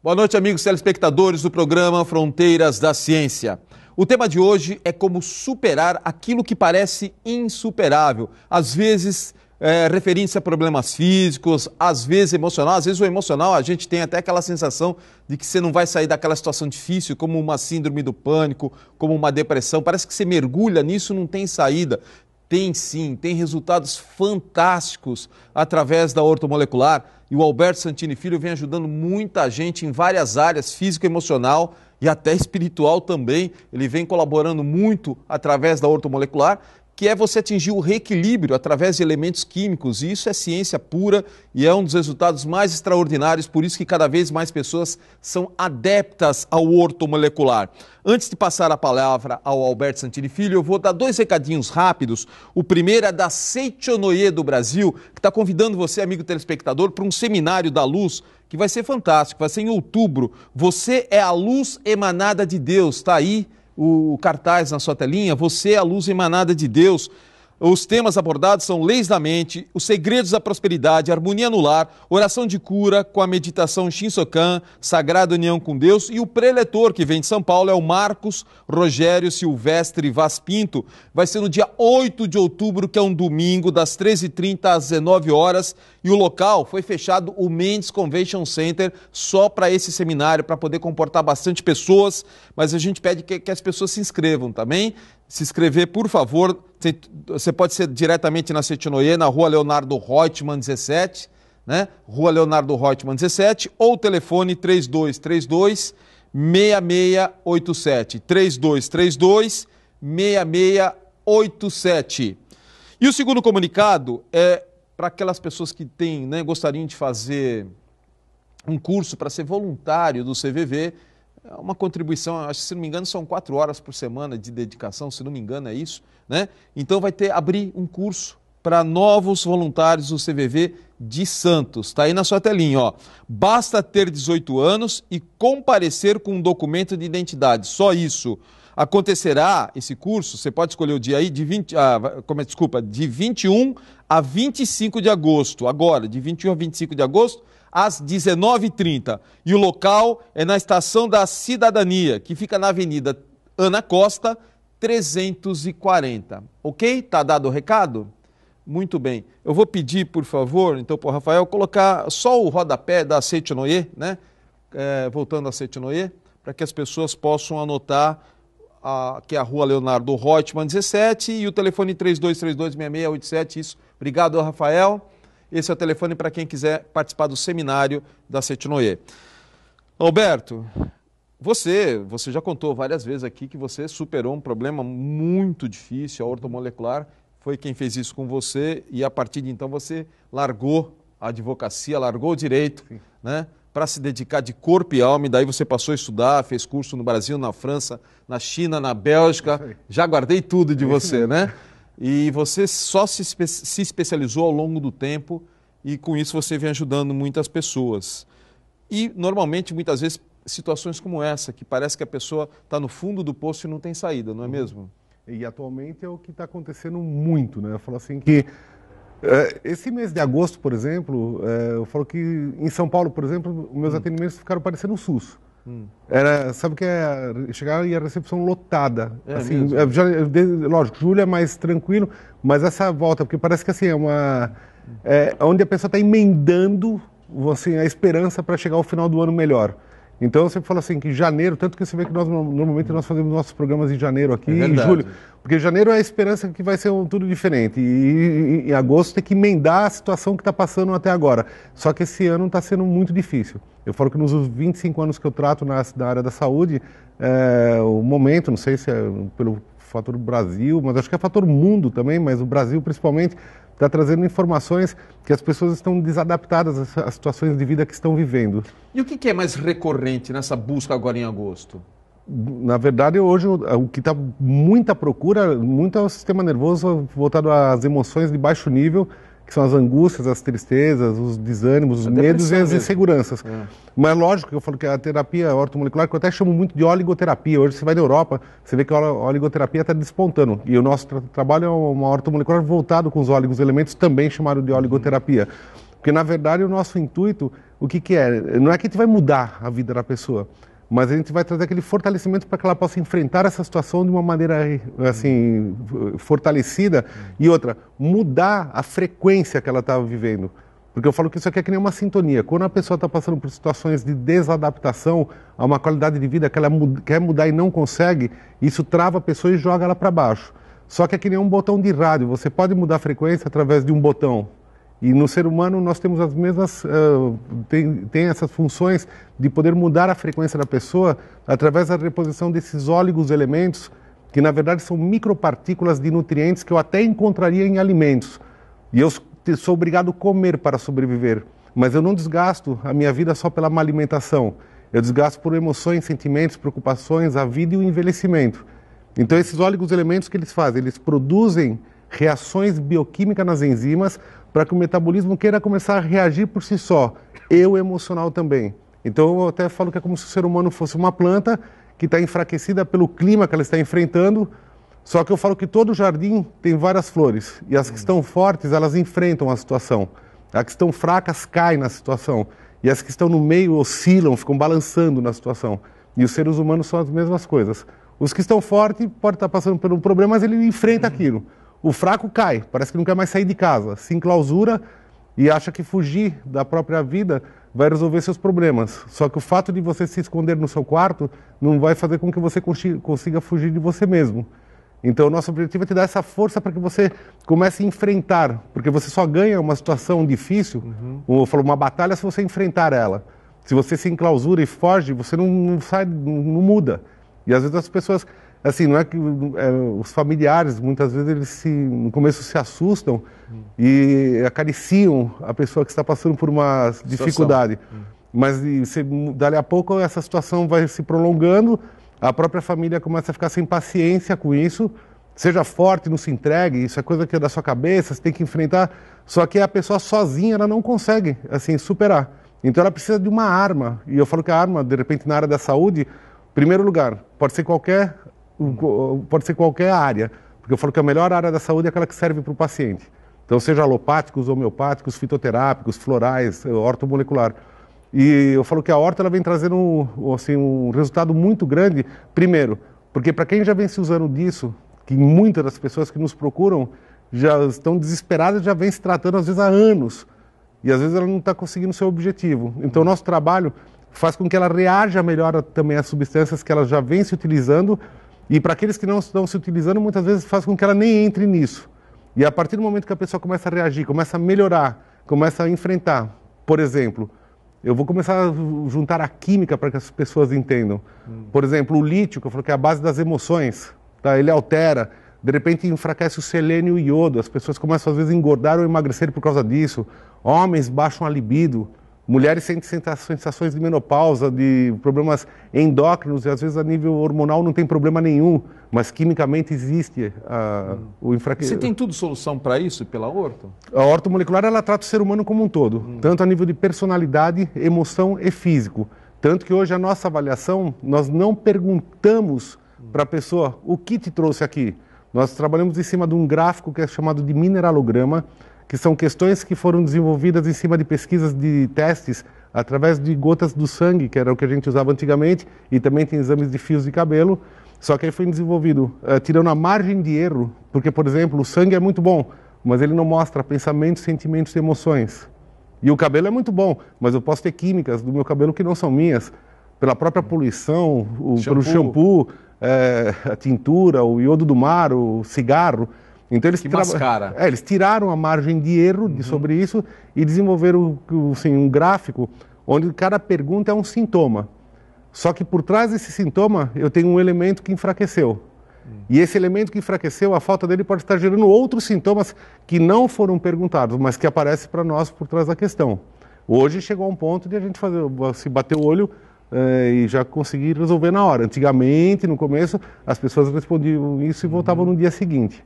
Boa noite, amigos telespectadores do programa Fronteiras da Ciência. O tema de hoje é como superar aquilo que parece insuperável. Às vezes, é, referência a problemas físicos, às vezes emocional. Às vezes, o emocional, a gente tem até aquela sensação de que você não vai sair daquela situação difícil, como uma síndrome do pânico, como uma depressão. Parece que você mergulha nisso não tem saída. Tem sim, tem resultados fantásticos através da ortomolecular e o Alberto Santini Filho vem ajudando muita gente em várias áreas, físico, emocional e até espiritual também. Ele vem colaborando muito através da ortomolecular que é você atingir o reequilíbrio através de elementos químicos. E isso é ciência pura e é um dos resultados mais extraordinários, por isso que cada vez mais pessoas são adeptas ao ortomolecular. Antes de passar a palavra ao Alberto Santini Filho, eu vou dar dois recadinhos rápidos. O primeiro é da Seichonoye do Brasil, que está convidando você, amigo telespectador, para um seminário da luz que vai ser fantástico, vai ser em outubro. Você é a luz emanada de Deus, está aí o cartaz na sua telinha, você é a luz emanada de Deus. Os temas abordados são leis da mente, os segredos da prosperidade, harmonia no lar, oração de cura com a meditação Shinsokan, Sagrada União com Deus e o preletor que vem de São Paulo é o Marcos Rogério Silvestre Vaz Pinto. Vai ser no dia 8 de outubro, que é um domingo, das 13h30 às 19 horas e o local foi fechado o Mendes Convention Center só para esse seminário, para poder comportar bastante pessoas, mas a gente pede que, que as pessoas se inscrevam também. Tá se inscrever, por favor. Você pode ser diretamente na Setinoye, na rua Leonardo Reutemann 17, né? Rua Leonardo Reutemann 17, ou telefone 3232 6687. 3232 6687. E o segundo comunicado é para aquelas pessoas que têm, né, gostariam de fazer um curso para ser voluntário do CVV é uma contribuição, acho que se não me engano são quatro horas por semana de dedicação, se não me engano é isso, né? Então vai ter abrir um curso para novos voluntários do CVV de Santos. Está aí na sua telinha, ó. Basta ter 18 anos e comparecer com um documento de identidade. Só isso. Acontecerá esse curso, você pode escolher o dia aí, de 20, ah, como é, desculpa, de 21 a 25 de agosto. Agora, de 21 a 25 de agosto, às 19h30. E o local é na Estação da Cidadania, que fica na Avenida Ana Costa, 340. Ok? Tá dado o recado? Muito bem. Eu vou pedir, por favor, então, para o Rafael, colocar só o rodapé da Setinoye, né? É, voltando a Setinoye, para que as pessoas possam anotar a, que é a rua Leonardo Reutemann 17 e o telefone 32326687. Isso. Obrigado, Rafael. Esse é o telefone para quem quiser participar do seminário da Setinoye. Alberto, você, você já contou várias vezes aqui que você superou um problema muito difícil, a ortomolecular foi quem fez isso com você e a partir de então você largou a advocacia, largou o direito, Sim. né? Para se dedicar de corpo e alma, e daí você passou a estudar, fez curso no Brasil, na França, na China, na Bélgica. Já guardei tudo de você, né? e você só se, espe se especializou ao longo do tempo e com isso você vem ajudando muitas pessoas. E normalmente, muitas vezes, situações como essa, que parece que a pessoa está no fundo do poço e não tem saída, não é uhum. mesmo? E atualmente é o que está acontecendo muito, né? Eu falo assim que é, esse mês de agosto, por exemplo, é, eu falo que em São Paulo, por exemplo, meus hum. atendimentos ficaram parecendo um SUS. Hum. Era, sabe que é, chegava e a recepção lotada. É, assim, é, já, lógico, Júlia é mais tranquilo, mas essa volta, porque parece que assim, é uma. É, onde a pessoa está emendando assim, a esperança para chegar ao final do ano melhor. Então você fala assim que janeiro, tanto que você vê que nós normalmente nós fazemos nossos programas em janeiro aqui, é em julho, porque janeiro é a esperança que vai ser um, tudo diferente. E em agosto tem que emendar a situação que está passando até agora. Só que esse ano está sendo muito difícil. Eu falo que nos 25 anos que eu trato na, na área da saúde, é, o momento, não sei se é pelo fator Brasil, mas acho que é fator mundo também, mas o Brasil principalmente está trazendo informações que as pessoas estão desadaptadas às situações de vida que estão vivendo. E o que é mais recorrente nessa busca agora em agosto? na verdade, hoje o que está muita procura, muito é o sistema nervoso voltado às emoções de baixo nível que são as angústias, as tristezas, os desânimos, os a medos e as mesmo. inseguranças. É. Mas lógico que eu falo que a terapia ortomolecular, que eu até chamo muito de oligoterapia, hoje você vai na Europa, você vê que a oligoterapia está despontando. E o nosso tra trabalho é uma ortomolecular voltado com os óligos elementos, também chamado de oligoterapia. Porque, na verdade, o nosso intuito, o que, que é? Não é que a gente vai mudar a vida da pessoa, mas a gente vai trazer aquele fortalecimento para que ela possa enfrentar essa situação de uma maneira assim fortalecida e outra mudar a frequência que ela estava tá vivendo porque eu falo que isso aqui é que nem uma sintonia quando a pessoa está passando por situações de desadaptação a uma qualidade de vida que ela quer mudar e não consegue isso trava a pessoa e joga ela para baixo só que é que nem um botão de rádio você pode mudar a frequência através de um botão e no ser humano nós temos as mesmas, uh, tem, tem, essas funções de poder mudar a frequência da pessoa através da reposição desses óligos elementos, que na verdade são micropartículas de nutrientes que eu até encontraria em alimentos. E eu sou obrigado a comer para sobreviver, mas eu não desgasto a minha vida só pela má alimentação. Eu desgasto por emoções, sentimentos, preocupações, a vida e o envelhecimento. Então esses óligos elementos que eles fazem, eles produzem reações bioquímicas nas enzimas para que o metabolismo queira começar a reagir por si só, eu emocional também. Então eu até falo que é como se o ser humano fosse uma planta que está enfraquecida pelo clima que ela está enfrentando, só que eu falo que todo jardim tem várias flores e as que estão fortes elas enfrentam a situação, as que estão fracas caem na situação e as que estão no meio oscilam, ficam balançando na situação. E os seres humanos são as mesmas coisas. Os que estão fortes podem estar tá passando por um problema, mas ele enfrenta uhum. aquilo o fraco cai, parece que não quer mais sair de casa, se enclausura e acha que fugir da própria vida vai resolver seus problemas. Só que o fato de você se esconder no seu quarto não vai fazer com que você consiga fugir de você mesmo. Então, nosso objetivo é te dar essa força para que você comece a enfrentar, porque você só ganha uma situação difícil, uhum. ou falo, uma batalha, se você enfrentar ela. Se você se enclausura e foge, você não, não sai, não, não muda. E às vezes as pessoas assim, não é que é, os familiares, muitas vezes, eles se, no começo se assustam hum. e acariciam a pessoa que está passando por uma situação. dificuldade. Hum. Mas se, dali a pouco essa situação vai se prolongando, a própria família começa a ficar sem paciência com isso. Seja forte, não se entregue, isso é coisa que é da sua cabeça, você tem que enfrentar. Só que a pessoa sozinha, ela não consegue, assim, superar. Então ela precisa de uma arma. E eu falo que a arma, de repente, na área da saúde, primeiro lugar, pode ser qualquer pode ser qualquer área, porque eu falo que a melhor área da saúde é aquela que serve para o paciente. Então, seja alopáticos, homeopáticos, fitoterápicos, florais, eh, ortomolecular. E eu falo que a horta ela vem trazendo um, assim, um resultado muito grande, primeiro, porque para quem já vem se usando disso, que muitas das pessoas que nos procuram já estão desesperadas, já vem se tratando às vezes há anos, e às vezes ela não está conseguindo seu objetivo. Então, o nosso trabalho faz com que ela reaja melhor também às substâncias que ela já vem se utilizando e para aqueles que não estão se utilizando, muitas vezes faz com que ela nem entre nisso. E a partir do momento que a pessoa começa a reagir, começa a melhorar, começa a enfrentar, por exemplo, eu vou começar a juntar a química para que as pessoas entendam. Hum. Por exemplo, o lítio, que eu falei que é a base das emoções, tá? ele altera, de repente enfraquece o selênio e o iodo, as pessoas começam às vezes a engordar ou emagrecer por causa disso, homens baixam a libido, Mulheres sentem sensações de menopausa, de problemas endócrinos, e às vezes a nível hormonal não tem problema nenhum, mas quimicamente existe uh, hum. o enfraquecimento. Você tem tudo solução para isso, pela horto? A horto molecular ela trata o ser humano como um todo, hum. tanto a nível de personalidade, emoção e físico. Tanto que hoje a nossa avaliação, nós não perguntamos hum. para a pessoa o que te trouxe aqui. Nós trabalhamos em cima de um gráfico que é chamado de mineralograma, que são questões que foram desenvolvidas em cima de pesquisas de testes através de gotas do sangue, que era o que a gente usava antigamente, e também tem exames de fios de cabelo. Só que aí foi desenvolvido uh, tirando a margem de erro, porque, por exemplo, o sangue é muito bom, mas ele não mostra pensamentos, sentimentos e emoções. E o cabelo é muito bom, mas eu posso ter químicas do meu cabelo que não são minhas, pela própria poluição, o, shampoo. pelo shampoo, é, a tintura, o iodo do mar, o cigarro. Então eles, tra... é, eles tiraram a margem de erro uhum. de sobre isso e desenvolveram assim, um gráfico onde cada pergunta é um sintoma. Só que por trás desse sintoma eu tenho um elemento que enfraqueceu. Hum. E esse elemento que enfraqueceu, a falta dele pode estar gerando outros sintomas que não foram perguntados, mas que aparecem para nós por trás da questão. Hoje chegou a um ponto de a gente fazer, se bater o olho eh, e já conseguir resolver na hora. Antigamente, no começo, as pessoas respondiam isso e voltavam uhum. no dia seguinte.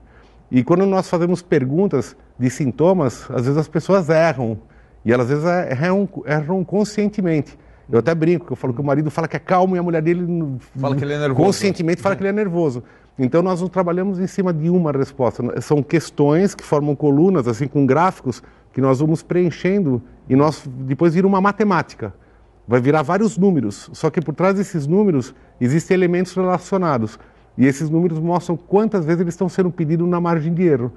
E quando nós fazemos perguntas de sintomas, às vezes as pessoas erram. E elas às vezes é, erram, erram conscientemente. Eu até brinco, eu falo que o marido fala que é calmo e a mulher dele fala que ele é nervoso. Né? conscientemente fala que ele é nervoso. Então nós não trabalhamos em cima de uma resposta, são questões que formam colunas, assim com gráficos que nós vamos preenchendo e nós depois vira uma matemática. Vai virar vários números, só que por trás desses números existem elementos relacionados. E esses números mostram quantas vezes eles estão sendo pedidos na margem de erro.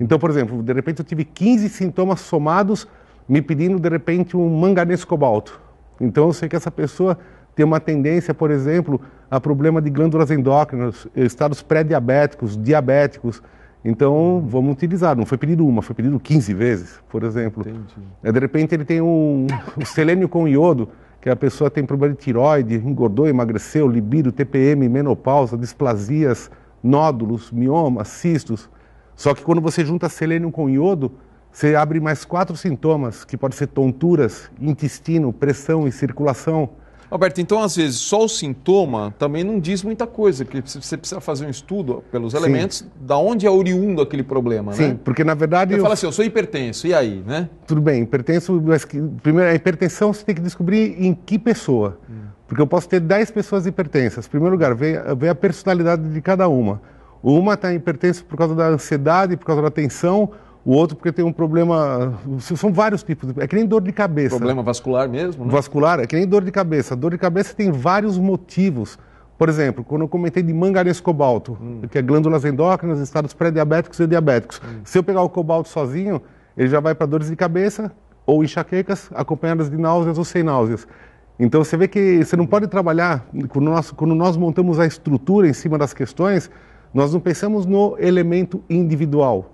Então, por exemplo, de repente eu tive 15 sintomas somados me pedindo, de repente, um manganês cobalto. Então, eu sei que essa pessoa tem uma tendência, por exemplo, a problema de glândulas endócrinas, estados pré-diabéticos, diabéticos. Então, vamos utilizar. Não foi pedido uma, foi pedido 15 vezes, por exemplo. Entendi. É, de repente, ele tem um, um selênio com iodo que a pessoa tem problema de tiroide, engordou, emagreceu, libido, TPM, menopausa, displasias, nódulos, miomas, cistos. Só que quando você junta selênio com iodo, você abre mais quatro sintomas, que pode ser tonturas, intestino, pressão e circulação. Alberto, então às vezes só o sintoma também não diz muita coisa, que você precisa fazer um estudo pelos elementos Sim. da onde é oriundo aquele problema, Sim, né? porque na verdade... Você eu... fala assim, eu sou hipertenso, e aí, né? Tudo bem, hipertenso, mas que, primeiro a hipertensão você tem que descobrir em que pessoa. Hum. Porque eu posso ter 10 pessoas hipertensas. Em primeiro lugar, vê, vê a personalidade de cada uma. Uma está hipertensa por causa da ansiedade, por causa da tensão, o outro porque tem um problema. São vários tipos. De, é que nem dor de cabeça. Problema vascular mesmo? Né? Vascular é que nem dor de cabeça. Dor de cabeça tem vários motivos. Por exemplo, quando eu comentei de manganês cobalto, hum. que é glândulas endócrinas, estados pré-diabéticos e diabéticos. Hum. Se eu pegar o cobalto sozinho, ele já vai para dores de cabeça ou enxaquecas, acompanhadas de náuseas ou sem náuseas. Então você vê que você não pode trabalhar, quando nós, quando nós montamos a estrutura em cima das questões, nós não pensamos no elemento individual.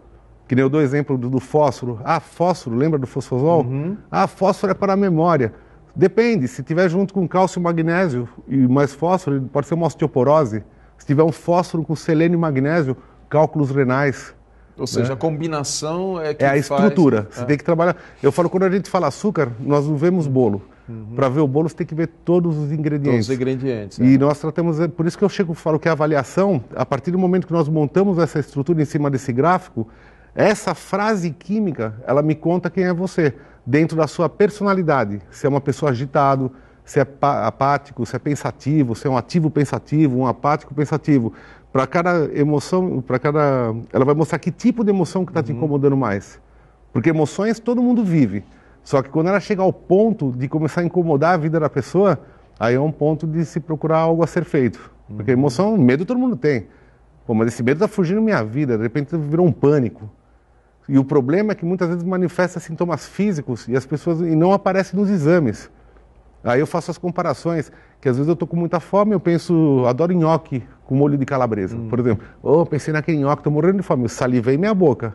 Que nem eu dou exemplo do, do fósforo. Ah, fósforo, lembra do fosfosol? Uhum. Ah, fósforo é para a memória. Depende, se tiver junto com cálcio e magnésio e mais fósforo, pode ser uma osteoporose. Se tiver um fósforo com selênio e magnésio, cálculos renais. Ou seja, né? a combinação é que É a estrutura, faz... É. você tem que trabalhar. Eu falo, quando a gente fala açúcar, nós não vemos uhum. bolo. Uhum. Para ver o bolo, você tem que ver todos os ingredientes. Todos os ingredientes. E é. nós tratamos, é, por isso que eu chego e falo que a avaliação, a partir do momento que nós montamos essa estrutura em cima desse gráfico, essa frase química, ela me conta quem é você, dentro da sua personalidade. Se é uma pessoa agitado, se é apático, se é pensativo, se é um ativo pensativo, um apático pensativo. Para cada emoção, para cada, ela vai mostrar que tipo de emoção que está uhum. te incomodando mais. Porque emoções todo mundo vive. Só que quando ela chega ao ponto de começar a incomodar a vida da pessoa, aí é um ponto de se procurar algo a ser feito. Porque uhum. emoção, medo todo mundo tem. Pô, mas esse medo está fugindo minha vida, de repente virou um pânico. E o problema é que muitas vezes manifesta sintomas físicos e as pessoas e não aparece nos exames. Aí eu faço as comparações, que às vezes eu tô com muita fome, eu penso, adoro nhoque com molho de calabresa, hum. por exemplo. Oh, pensei naquele nhoque, tô morrendo de fome, eu salivei minha boca.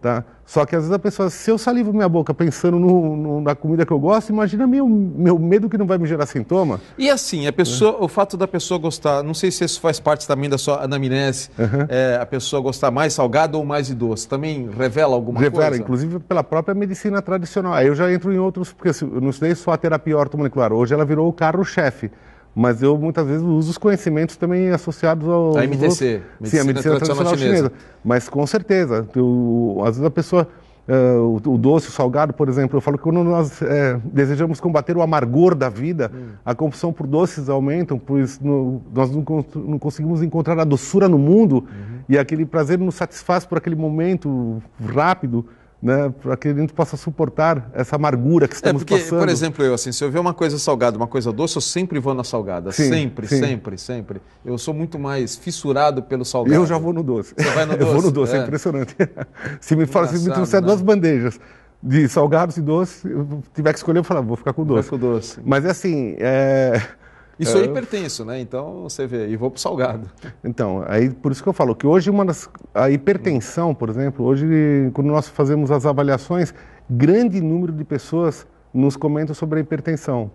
Tá? Só que às vezes a pessoa, se eu salivo minha boca pensando no, no, na comida que eu gosto, imagina meu, meu medo que não vai me gerar sintoma. E assim, a pessoa, é. o fato da pessoa gostar, não sei se isso faz parte também da sua anamnese, uhum. é, a pessoa gostar mais salgado ou mais de doce, também revela alguma revela, coisa? Revela, inclusive pela própria medicina tradicional. Aí eu já entro em outros, porque eu não estudei só a terapia ortomolecular, hoje ela virou o carro-chefe mas eu muitas vezes uso os conhecimentos também associados ao. A MTC. Outros. Sim, a medicina tradicional, chinesa. chinesa. Mas com certeza, eu, às vezes a pessoa. Uh, o, o, doce, o salgado, por exemplo, eu falo que quando nós é, desejamos combater o amargor da vida, hum. a compulsão por doces aumenta, pois no, nós não, não, conseguimos encontrar a doçura no mundo uhum. e aquele prazer nos satisfaz por aquele momento rápido né, para que a gente possa suportar essa amargura que é, estamos é porque, passando. Por exemplo, eu assim, se eu ver uma coisa salgada, uma coisa doce, eu sempre vou na salgada, sim, sempre, sim. sempre, sempre. Eu sou muito mais fissurado pelo salgado. Eu já vou no doce. Você vai no eu doce? Eu vou no doce, é, é impressionante. se me fala, se me trouxer né? duas bandejas de salgados e doces, eu tiver que escolher, eu falar, vou ficar com doce. Vou ficar com doce. Mas é assim, é assim isso é. hipertenso, né? Então você vê, e vou pro salgado. Então, aí por isso que eu falo que hoje uma das. A hipertensão, por exemplo, hoje, quando nós fazemos as avaliações, grande número de pessoas nos comentam sobre a hipertensão.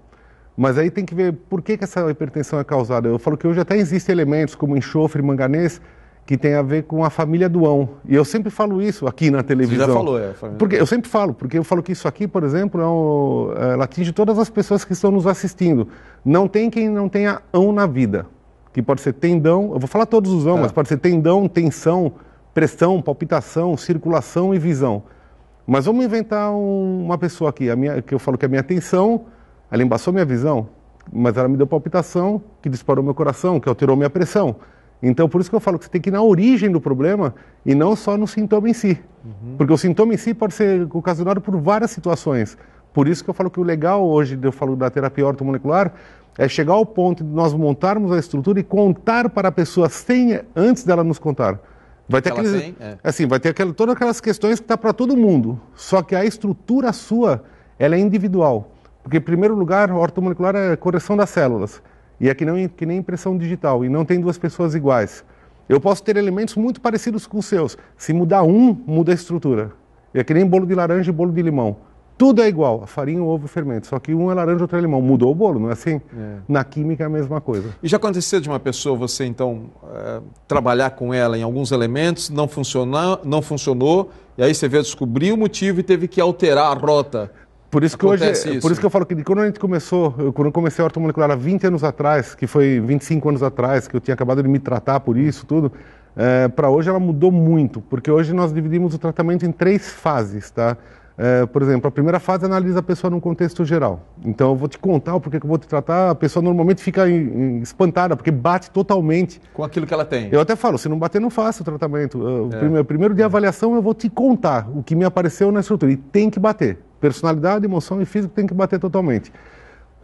Mas aí tem que ver por que, que essa hipertensão é causada. Eu falo que hoje até existem elementos como enxofre, manganês, que tem a ver com a família Duão. E eu sempre falo isso aqui na televisão. Você já falou, é. Porque eu sempre falo, porque eu falo que isso aqui, por exemplo, é um, é, ela atinge todas as pessoas que estão nos assistindo. Não tem quem não tenha ão na vida, que pode ser tendão, eu vou falar todos os ão, é. mas pode ser tendão, tensão, pressão, palpitação, circulação e visão. Mas vamos inventar um, uma pessoa aqui, a minha, que eu falo que é a minha tensão, ela embaçou minha visão, mas ela me deu palpitação, que disparou meu coração, que alterou minha pressão. Então, por isso que eu falo que você tem que ir na origem do problema e não só no sintoma em si. Uhum. Porque o sintoma em si pode ser ocasionado por várias situações. Por isso que eu falo que o legal hoje, eu falo da terapia ortomolecular, é chegar ao ponto de nós montarmos a estrutura e contar para a pessoa sem, antes dela nos contar. Vai ter, aqueles, tem, é. assim, vai ter aquelas todas aquelas questões que está para todo mundo. Só que a estrutura sua, ela é individual. Porque, em primeiro lugar, a ortomolecular é a correção das células. E é que, não, que nem impressão digital, e não tem duas pessoas iguais. Eu posso ter elementos muito parecidos com os seus. Se mudar um, muda a estrutura. E é que nem bolo de laranja e bolo de limão. Tudo é igual, a farinha, o ovo e o fermento. Só que um é laranja, e outro é limão. Mudou o bolo, não é assim? É. Na química é a mesma coisa. E já aconteceu de uma pessoa, você então, é, trabalhar com ela em alguns elementos, não, funcionou, não funcionou, e aí você veio descobrir o motivo e teve que alterar a rota por isso Acontece que hoje, isso. por isso né? que eu falo que quando a gente começou, quando eu comecei a ortomolecular há 20 anos atrás, que foi 25 anos atrás, que eu tinha acabado de me tratar por isso tudo, é, eh, para hoje ela mudou muito, porque hoje nós dividimos o tratamento em três fases, tá? É, por exemplo, a primeira fase é analisa a pessoa num contexto geral. Então, eu vou te contar o porquê que eu vou te tratar. A pessoa normalmente fica em, em, espantada, porque bate totalmente. Com aquilo que ela tem. Eu até falo, se não bater, não faça o tratamento. Eh, o é. primeiro, primeiro de é. avaliação, eu vou te contar o que me apareceu na estrutura. E tem que bater personalidade, emoção e físico tem que bater totalmente.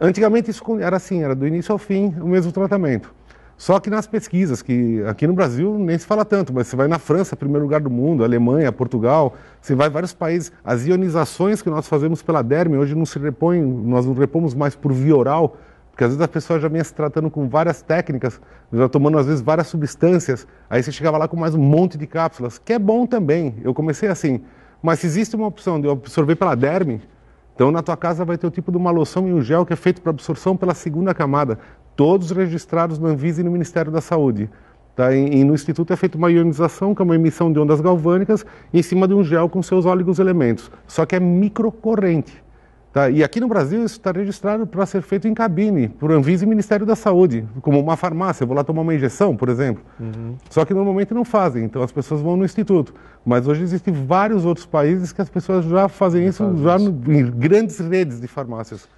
Antigamente isso era assim, era do início ao fim o mesmo tratamento. Só que nas pesquisas, que aqui no Brasil nem se fala tanto, mas você vai na França, primeiro lugar do mundo, Alemanha, Portugal, você vai vários países. As ionizações que nós fazemos pela derme, hoje não se repõem, nós não repomos mais por via oral, porque às vezes a pessoa já vem se tratando com várias técnicas, já tomando às vezes várias substâncias, aí você chegava lá com mais um monte de cápsulas, que é bom também. Eu comecei assim, mas se existe uma opção de absorver pela derme, então na tua casa vai ter o tipo de uma loção e um gel que é feito para absorção pela segunda camada, todos registrados no Anvisa e no Ministério da Saúde. Tá? E, e, no Instituto é feita uma ionização, que é uma emissão de ondas galvânicas, em cima de um gel com seus óleos elementos. Só que é microcorrente. Tá? E aqui no Brasil isso está registrado para ser feito em cabine, por Anvisa e Ministério da Saúde, como uma farmácia. Eu vou lá tomar uma injeção, por exemplo. Uhum. Só que normalmente não fazem, então as pessoas vão no instituto. Mas hoje existem vários outros países que as pessoas já fazem isso, faz já No, em grandes redes de farmácias.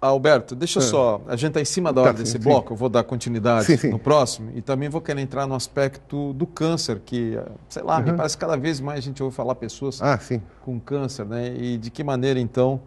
Alberto, deixa é. só, a gente está em cima da hora tá, desse sim, bloco, sim. eu vou dar continuidade sim, sim. no próximo e também vou querer entrar no aspecto do câncer, que, sei lá, uhum. me parece que cada vez mais a gente ouve falar pessoas ah, com câncer, né? E de que maneira, então,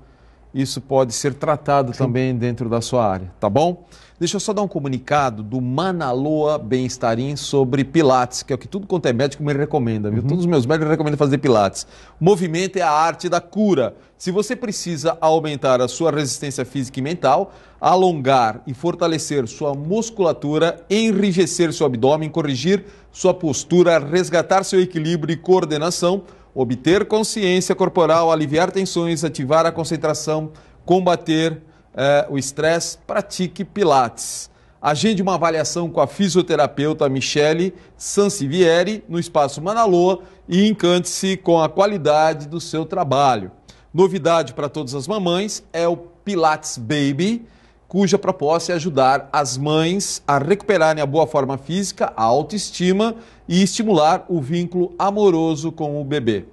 isso pode ser tratado Sim. também dentro da sua área, tá bom? Deixa eu só dar um comunicado do Manaloa Bem-Estarim sobre Pilates, que é o que tudo quanto é médico me recomenda, viu? Uhum. Todos os meus médicos recomendam fazer Pilates. movimento é a arte da cura. Se você precisa aumentar a sua resistência física e mental, alongar e fortalecer sua musculatura, enrijecer seu abdômen, corrigir sua postura, resgatar seu equilíbrio e coordenação, obter consciência corporal, aliviar tensões, ativar a concentração, combater eh, o estresse, pratique Pilates. Agende uma avaliação com a fisioterapeuta Michele Sansivieri no Espaço Manaloa e encante-se com a qualidade do seu trabalho. Novidade para todas as mamães é o Pilates Baby cuja proposta é ajudar as mães a recuperarem a boa forma física, a autoestima e estimular o vínculo amoroso com o bebê.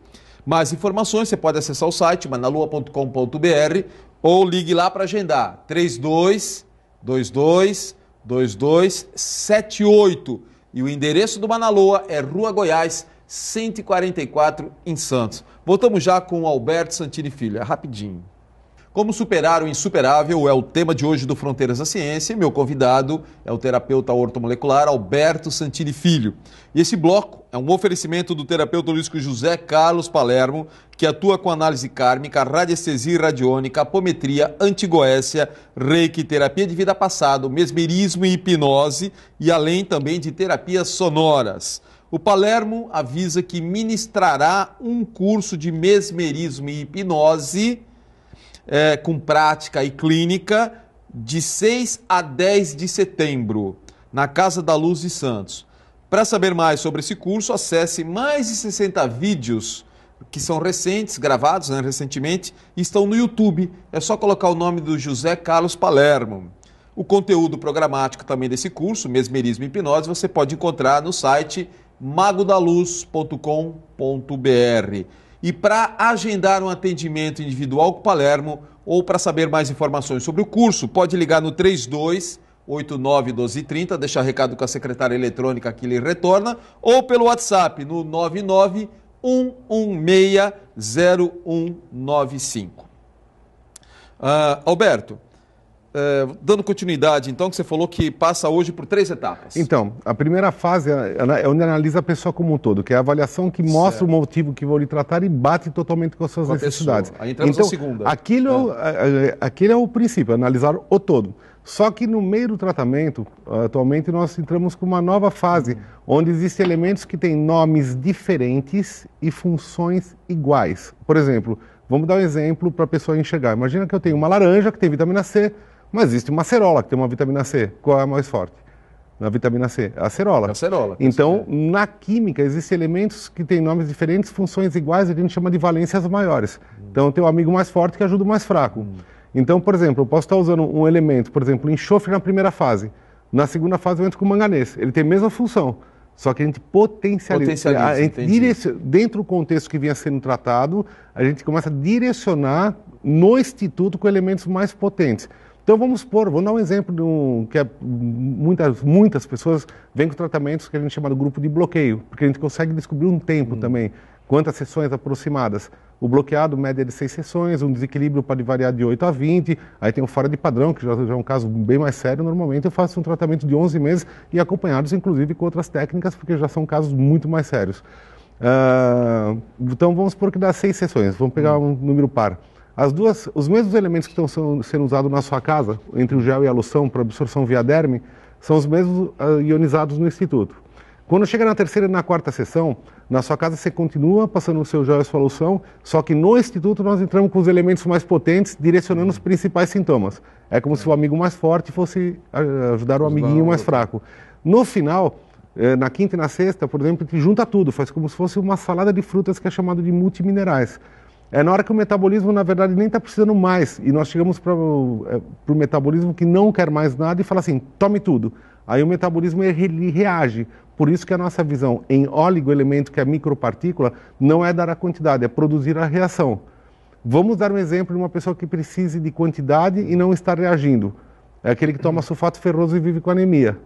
Mais informações você pode acessar o site manalua.com.br ou ligue lá para agendar 32 22 22 78 e o endereço do Manaloa é Rua Goiás 144 em Santos. Voltamos já com o Alberto Santini Filho, é rapidinho. Como superar o insuperável é o tema de hoje do Fronteiras da Ciência. Meu convidado é o terapeuta ortomolecular Alberto Santini Filho. E esse bloco é um oferecimento do terapeuta holístico José Carlos Palermo, que atua com análise kármica, radiestesia radiônica, apometria, antigoécia, reiki, terapia de vida passado, mesmerismo e hipnose, e além também de terapias sonoras. O Palermo avisa que ministrará um curso de mesmerismo e hipnose é, com prática e clínica de 6 a 10 de setembro, na Casa da Luz de Santos. Para saber mais sobre esse curso, acesse mais de 60 vídeos que são recentes, gravados né, recentemente, e estão no YouTube. É só colocar o nome do José Carlos Palermo. O conteúdo programático também desse curso, Mesmerismo e Hipnose, você pode encontrar no site magodaluz.com.br. E para agendar um atendimento individual com Palermo ou para saber mais informações sobre o curso, pode ligar no 32 89 12 30, deixar recado com a secretária eletrônica que lhe retorna, ou pelo WhatsApp no 99 116 0195. Uh, Alberto, é, dando continuidade, então, que você falou que passa hoje por três etapas. Então, a primeira fase é, é onde analisa a pessoa como um todo, que é a avaliação que mostra certo. o motivo que vão lhe tratar e bate totalmente com as suas com necessidades. Pessoa. Aí entramos então, na segunda. Aquilo é. É, ah. aquele é o princípio, analisar o todo. Só que no meio do tratamento, atualmente nós entramos com uma nova fase, onde existem elementos que têm nomes diferentes e funções iguais. Por exemplo, vamos dar um exemplo para a pessoa enxergar. Imagina que eu tenho uma laranja que tem vitamina C, mas existe uma acerola, que tem uma vitamina C. Qual é a mais forte? Na vitamina C, a acerola. É acerola então, na química, existem elementos que têm nomes diferentes, funções iguais, e a gente chama de valências maiores. Hum. Então, tem o um amigo mais forte que ajuda o mais fraco. Hum. Então, por exemplo, eu posso estar usando um elemento, por exemplo, enxofre na primeira fase. Na segunda fase, eu entro com manganês. Ele tem a mesma função. Só que a gente potencializa, potencializa a gente direcion, dentro do contexto que vinha sendo tratado, a gente começa a direcionar no instituto com elementos mais potentes. Então vamos supor, vou dar um exemplo de um, que é, muitas, muitas pessoas vêm com tratamentos que a gente chama de grupo de bloqueio, porque a gente consegue descobrir um tempo hum. também, quantas sessões aproximadas. O bloqueado, média é de seis sessões, um desequilíbrio pode variar de 8 a 20, aí tem o fora de padrão, que já, já é um caso bem mais sério. Normalmente eu faço um tratamento de 11 meses e acompanhados, inclusive, com outras técnicas, porque já são casos muito mais sérios. Uh, então vamos supor que dá seis sessões, vamos pegar hum. um número par. As duas, os mesmos elementos que estão sendo usados na sua casa, entre o gel e a loção para absorção via derme, são os mesmos ah, ionizados no instituto. Quando chega na terceira e na quarta sessão, na sua casa você continua passando o seu gel e a sua loção, só que no instituto nós entramos com os elementos mais potentes, direcionando os principais sintomas. É como é. se o amigo mais forte fosse ah, ajudar o amiguinho mais fraco. No final, eh, na quinta e na sexta, por exemplo, junta tudo, faz como se fosse uma salada de frutas que é chamado de multiminerais é na hora que o metabolismo, na verdade, nem está precisando mais. E nós chegamos para o é, metabolismo que não quer mais nada e fala assim: tome tudo. Aí o metabolismo ele reage. Por isso que a nossa visão em oligoelemento, que é a micropartícula, não é dar a quantidade, é produzir a reação. Vamos dar um exemplo de uma pessoa que precise de quantidade e não está reagindo. É aquele que toma sulfato ferroso e vive com anemia.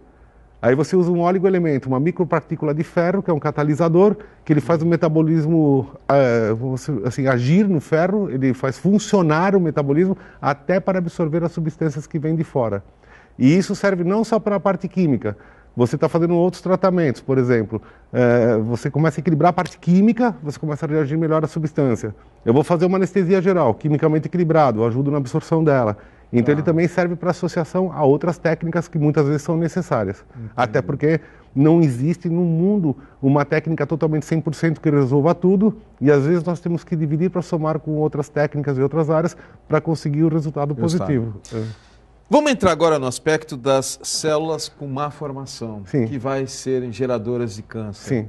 Aí você usa um oligoelemento, uma micropartícula de ferro, que é um catalisador, que ele faz o metabolismo eh, assim, agir no ferro, ele faz funcionar o metabolismo até para absorver as substâncias que vêm de fora. E isso serve não só para a parte química. Você está fazendo outros tratamentos, por exemplo, eh, você começa a equilibrar a parte química, você começa a reagir melhor a substância. Eu vou fazer uma anestesia geral, quimicamente equilibrado, ajudo na absorção dela. Então ah. ele tá. também serve para associação a outras técnicas que muitas vezes são necessárias. Entendi. Até porque não existe no mundo uma técnica totalmente 100% que resolva tudo e às vezes nós temos que dividir para somar com outras técnicas e outras áreas para conseguir o resultado positivo. É. Vamos entrar agora no aspecto das células com má formação, Sim. que vai serem geradoras de câncer. Sim.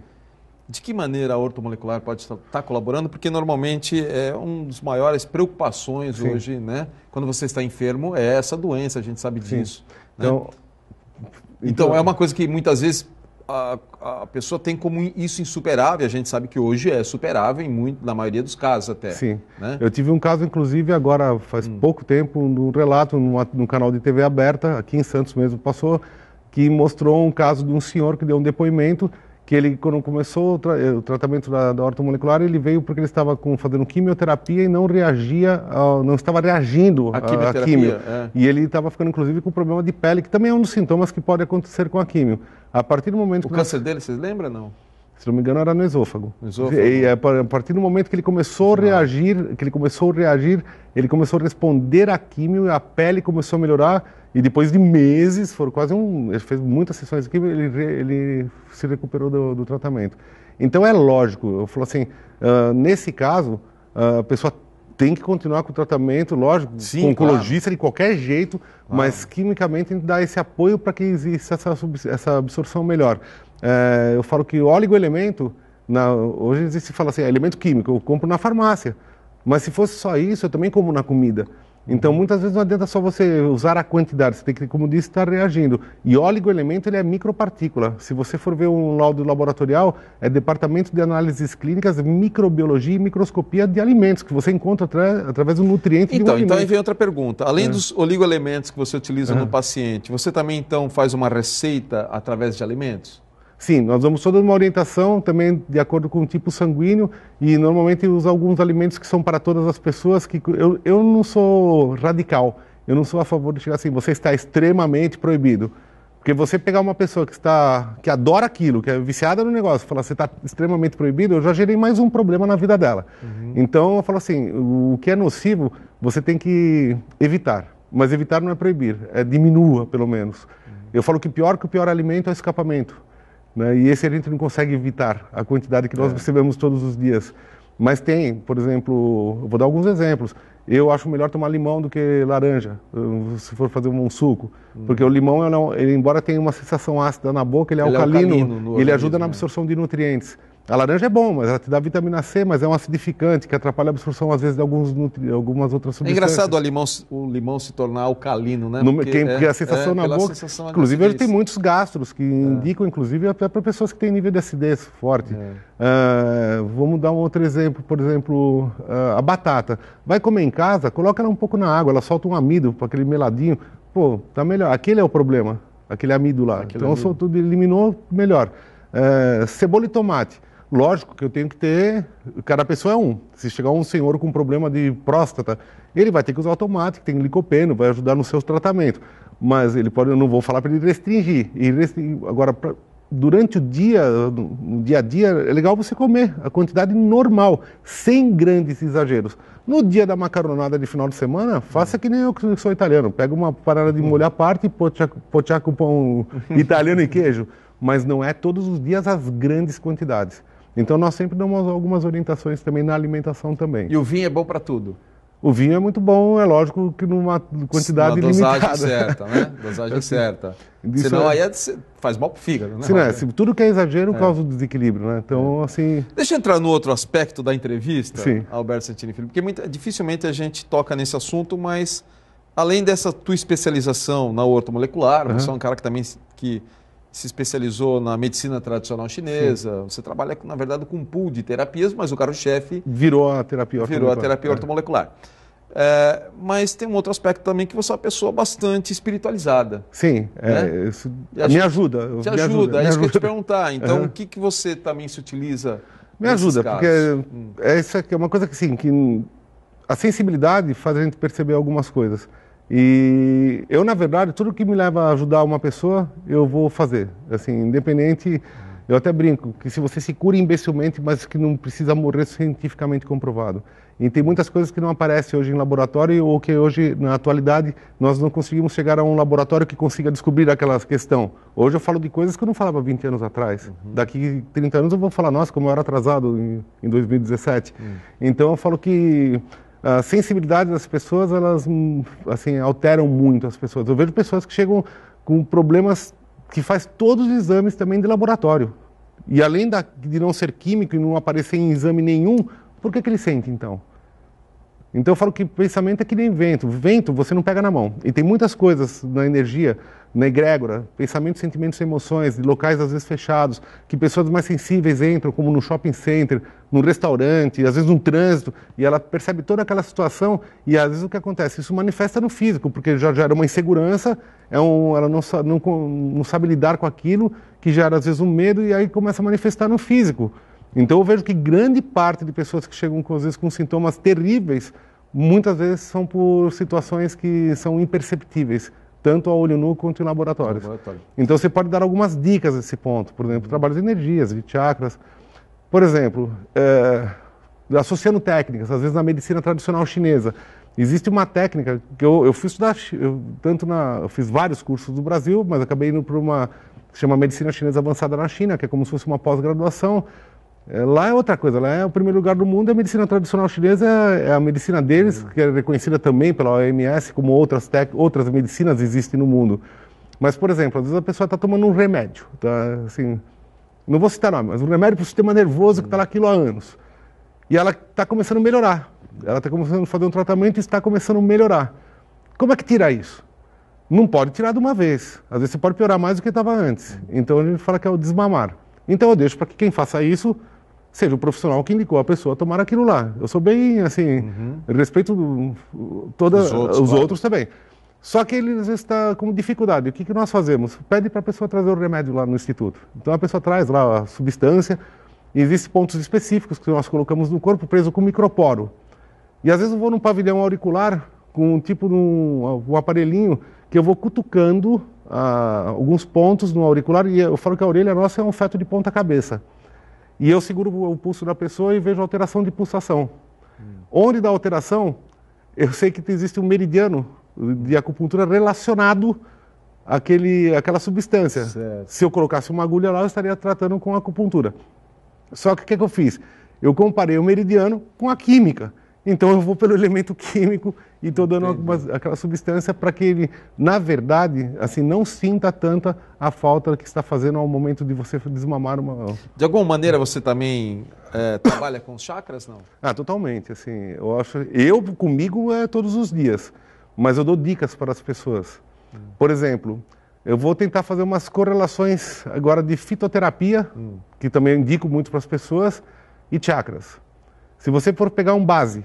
De que maneira a ortomolecular pode estar tá colaborando? Porque normalmente é uma das maiores preocupações Sim. hoje, né? Quando você está enfermo, é essa doença, a gente sabe Sim. disso. Né? Então, então, então, é uma coisa que muitas vezes a, a, pessoa tem como isso insuperável. A gente sabe que hoje é superável em muito, na maioria dos casos até. Sim. Né? Eu tive um caso, inclusive, agora faz hum. pouco tempo, num relato numa, num canal de TV aberta, aqui em Santos mesmo passou, que mostrou um caso de um senhor que deu um depoimento que ele, quando começou o, tra eh, o tratamento da, da horta molecular, ele veio porque ele estava com, fazendo quimioterapia e não reagia, não estava reagindo à quimio. É. E ele estava ficando, inclusive, com problema de pele, que também é um dos sintomas que pode acontecer com a quimio. A partir do momento... O câncer nós... dele, vocês lembram, não? Se não me engano, era no esôfago. esôfago. E, eh, a partir do momento que ele começou a reagir, que ele começou a reagir, ele começou a responder à quimio, a pele começou a melhorar, e depois de meses, foram quase um. Ele fez muitas sessões aqui, ele, ele se recuperou do, do tratamento. Então é lógico, eu falo assim, uh, nesse caso, uh, a pessoa tem que continuar com o tratamento, lógico, Sim, com oncologista claro. de qualquer jeito, claro. mas quimicamente tem que dar esse apoio para que exista essa, essa absorção melhor. Uh, eu falo que o oligoelemento, na, hoje se fala assim, é elemento químico, eu compro na farmácia. Mas se fosse só isso, eu também como na comida. Então, muitas vezes não adianta só você usar a quantidade, você tem que, como disse, estar reagindo. E oligoelemento ele é micropartícula. Se você for ver um laudo laboratorial, é Departamento de Análises Clínicas, Microbiologia e Microscopia de Alimentos, que você encontra atra através do nutriente então, de um Então, alimento. aí vem outra pergunta. Além é. dos oligoelementos que você utiliza é. no paciente, você também, então, faz uma receita através de alimentos? Sim, nós damos toda uma orientação também de acordo com o tipo sanguíneo e normalmente usamos alguns alimentos que são para todas as pessoas. Que eu, eu não sou radical, eu não sou a favor de chegar assim, você está extremamente proibido. Porque você pegar uma pessoa que está que adora aquilo, que é viciada no negócio, falar você está extremamente proibido, eu já gerei mais um problema na vida dela. Uhum. Então eu falo assim, o que é nocivo você tem que evitar. Mas evitar não é proibir, é diminua pelo menos. Uhum. Eu falo que pior que o pior alimento é o escapamento. Né? E esse a gente não consegue evitar a quantidade que nós é. recebemos todos os dias. Mas tem, por exemplo, vou dar alguns exemplos. Eu acho melhor tomar limão do que laranja, uh, se for fazer um suco. Hum. Porque o limão, ele, embora tenha uma sensação ácida na boca, ele é ele alcalino, é alcalino ele ajuda na né? absorção de nutrientes. A laranja é bom, mas ela te dá vitamina C, mas é um acidificante que atrapalha a absorção, às vezes, de alguns algumas outras substâncias. É engraçado o limão, o limão se tornar alcalino, né? No, porque, é, a sensação é, na boca. Sensação inclusive, hoje tem é muitos gastros que é. indicam, inclusive, até para pessoas que têm nível de acidez forte. Uh, vamos dar um outro exemplo, por exemplo, uh, a batata. Vai comer em casa, coloca ela um pouco na água, ela solta um amido para aquele meladinho. Pô, tá melhor. Aquele é o problema, aquele amido lá. Aquele então, amido. soltou, eliminou, melhor. Uh, cebola e tomate. Lógico que eu tenho que ter. Cada pessoa é um. Se chegar um senhor com problema de próstata, ele vai ter que usar automático, tem licopeno, vai ajudar no seu tratamento. Mas ele pode, eu não vou falar para ele restringir. E restringir agora, pra, durante o dia, no dia a dia, é legal você comer a quantidade normal, sem grandes exageros. No dia da macaronada de final de semana, faça que nem eu que sou italiano. Pega uma parada de molhar parte e potear com pão italiano e queijo. Mas não é todos os dias as grandes quantidades. Então nós sempre damos algumas orientações também na alimentação também. E o vinho é bom para tudo? O vinho é muito bom, é lógico que numa quantidade Uma dosagem limitada. certa, né? Dosagem assim, certa. Senão é... aí é de... faz mal pro fígado, né? Sim. né? se tudo que é exagero é. causa desequilíbrio, né? Então, é. assim... Deixa eu entrar no outro aspecto da entrevista, Sim. Alberto Santini Filho, porque muito, dificilmente a gente toca nesse assunto, mas além dessa tua especialização na ortomolecular, uhum. você é um cara que também que se especializou na medicina tradicional chinesa. Sim. Você trabalha, na verdade, com um pool de terapias, mas o cara chefe Virou a terapia Virou a terapia é. ortomolecular. É, mas tem um outro aspecto também que você é uma pessoa bastante espiritualizada. Sim, é, né? é, isso, me ajuda. Te me ajuda, ajuda, é isso ajuda. que eu ia te perguntar. Então, uhum. o que, que você também se utiliza? Me ajuda, casos? porque hum. essa é, é uma coisa que, assim, que a sensibilidade faz a gente perceber algumas coisas. E eu, na verdade, tudo que me leva a ajudar uma pessoa, eu vou fazer. Assim, independente, eu até brinco que se você se cura imbecilmente, mas que não precisa morrer cientificamente comprovado. E tem muitas coisas que não aparecem hoje em laboratório ou que hoje, na atualidade, nós não conseguimos chegar a um laboratório que consiga descobrir aquela questão. Hoje eu falo de coisas que eu não falava 20 anos atrás. Uhum. Daqui 30 anos eu vou falar, nossa, como eu era atrasado em, em 2017. Uhum. Então eu falo que a sensibilidade das pessoas, elas hum, assim, alteram muito as pessoas. Eu vejo pessoas que chegam com problemas que faz todos os exames também de laboratório. E além da, de não ser químico e não aparecer em exame nenhum, por que, que ele sente então? Então eu falo que pensamento é que nem vento. Vento você não pega na mão. E tem muitas coisas na energia na né, egrégora, pensamentos, sentimentos e emoções, de locais às vezes fechados, que pessoas mais sensíveis entram, como no shopping center, no restaurante, às vezes no trânsito, e ela percebe toda aquela situação e às vezes o que acontece? Isso manifesta no físico, porque já gera uma insegurança, é um, ela não, não, não sabe lidar com aquilo, que gera às vezes um medo e aí começa a manifestar no físico. Então eu vejo que grande parte de pessoas que chegam às vezes com sintomas terríveis, muitas vezes são por situações que são imperceptíveis, tanto a olho nu quanto em laboratórios. Laboratório. Então você pode dar algumas dicas nesse ponto, por exemplo, trabalhos de energias, de chakras. Por exemplo, é, associando técnicas, às vezes na medicina tradicional chinesa, existe uma técnica que eu, eu fui estudar, eu, tanto na, eu fiz vários cursos do Brasil, mas acabei indo para uma que se chama Medicina Chinesa Avançada na China, que é como se fosse uma pós-graduação, é, lá é outra coisa, lá é o primeiro lugar do mundo, a medicina tradicional chinesa é a medicina deles, uhum. que é reconhecida também pela OMS, como outras, tec... outras medicinas existem no mundo. Mas, por exemplo, às vezes a pessoa está tomando um remédio, tá, assim, não vou citar nome, mas um remédio para o sistema nervoso que está aquilo há anos. E ela está começando a melhorar, ela está começando a fazer um tratamento e está começando a melhorar. Como é que tira isso? Não pode tirar de uma vez, às vezes você pode piorar mais do que estava antes. Uhum. Então a gente fala que é o desmamar. Então eu deixo para que quem faça isso seja o profissional que indicou a pessoa a tomar aquilo lá. Eu sou bem, assim, uhum. respeito toda, os, outros, os claro. outros também. Só que ele às vezes está com dificuldade. O que, que nós fazemos? Pede para a pessoa trazer o remédio lá no instituto. Então a pessoa traz lá a substância e existem pontos específicos que nós colocamos no corpo preso com microporo. E às vezes eu vou num pavilhão auricular com um tipo de um, um aparelhinho que eu vou cutucando ah, alguns pontos no auricular e eu falo que a orelha nossa é um feto de ponta cabeça. E eu seguro o pulso da pessoa e vejo alteração de pulsação. Hum. Onde dá alteração, eu sei que existe um meridiano de acupuntura relacionado àquele, àquela substância. Certo. Se eu colocasse uma agulha lá, eu estaria tratando com acupuntura. Só que o que, é que eu fiz? Eu comparei o meridiano com a química. Então eu vou pelo elemento químico e estou dando aquela substância para que ele, na verdade, assim, não sinta tanta a falta que está fazendo ao momento de você desmamar uma. De alguma maneira você também é, trabalha com chakras, não? Ah, totalmente. Assim, eu acho, eu comigo é todos os dias, mas eu dou dicas para as pessoas. Hum. Por exemplo, eu vou tentar fazer umas correlações agora de fitoterapia, hum. que também indico muito para as pessoas, e chakras. Se você for pegar um base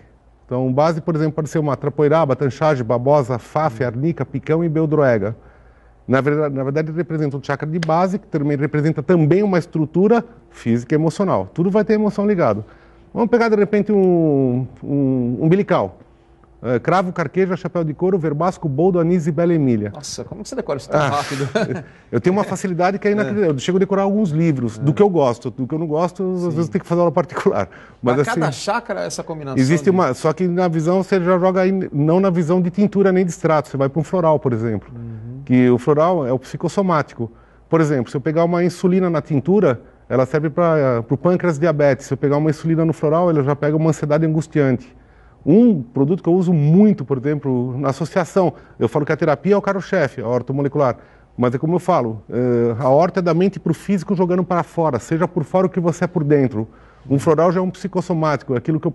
então, base, por exemplo, pode ser uma Trapoiraba, Tanchage, Babosa, Faf, Arnica, Picão e Beldroega. Na verdade, na verdade, representa o chakra de base, que também representa também uma estrutura física e emocional. Tudo vai ter emoção ligado. Vamos pegar, de repente, um, um umbilical. É, cravo, Carqueja, Chapéu de Couro, Verbasco, Boldo, Anis e Bela Emília. Nossa, como você decora isso tão ah, rápido? eu tenho uma facilidade que é, é inacreditável. Eu chego a decorar alguns livros, do é. que eu gosto. Do que eu não gosto, Sim. às vezes tem que fazer aula particular. Mas assim, cada chácara, essa combinação. Existe de... uma. Só que na visão, você já joga aí, não na visão de tintura nem de extrato. Você vai para um floral, por exemplo. Uhum. Que o floral é o psicossomático. Por exemplo, se eu pegar uma insulina na tintura, ela serve para o pâncreas diabetes. Se eu pegar uma insulina no floral, ela já pega uma ansiedade angustiante. Um produto que eu uso muito, por exemplo, na associação. Eu falo que a terapia é o caro-chefe, a horto molecular. Mas é como eu falo, eh, a horta é da mente para o físico jogando para fora, seja por fora o que você é por dentro. Um floral já é um psicossomático, é aquilo que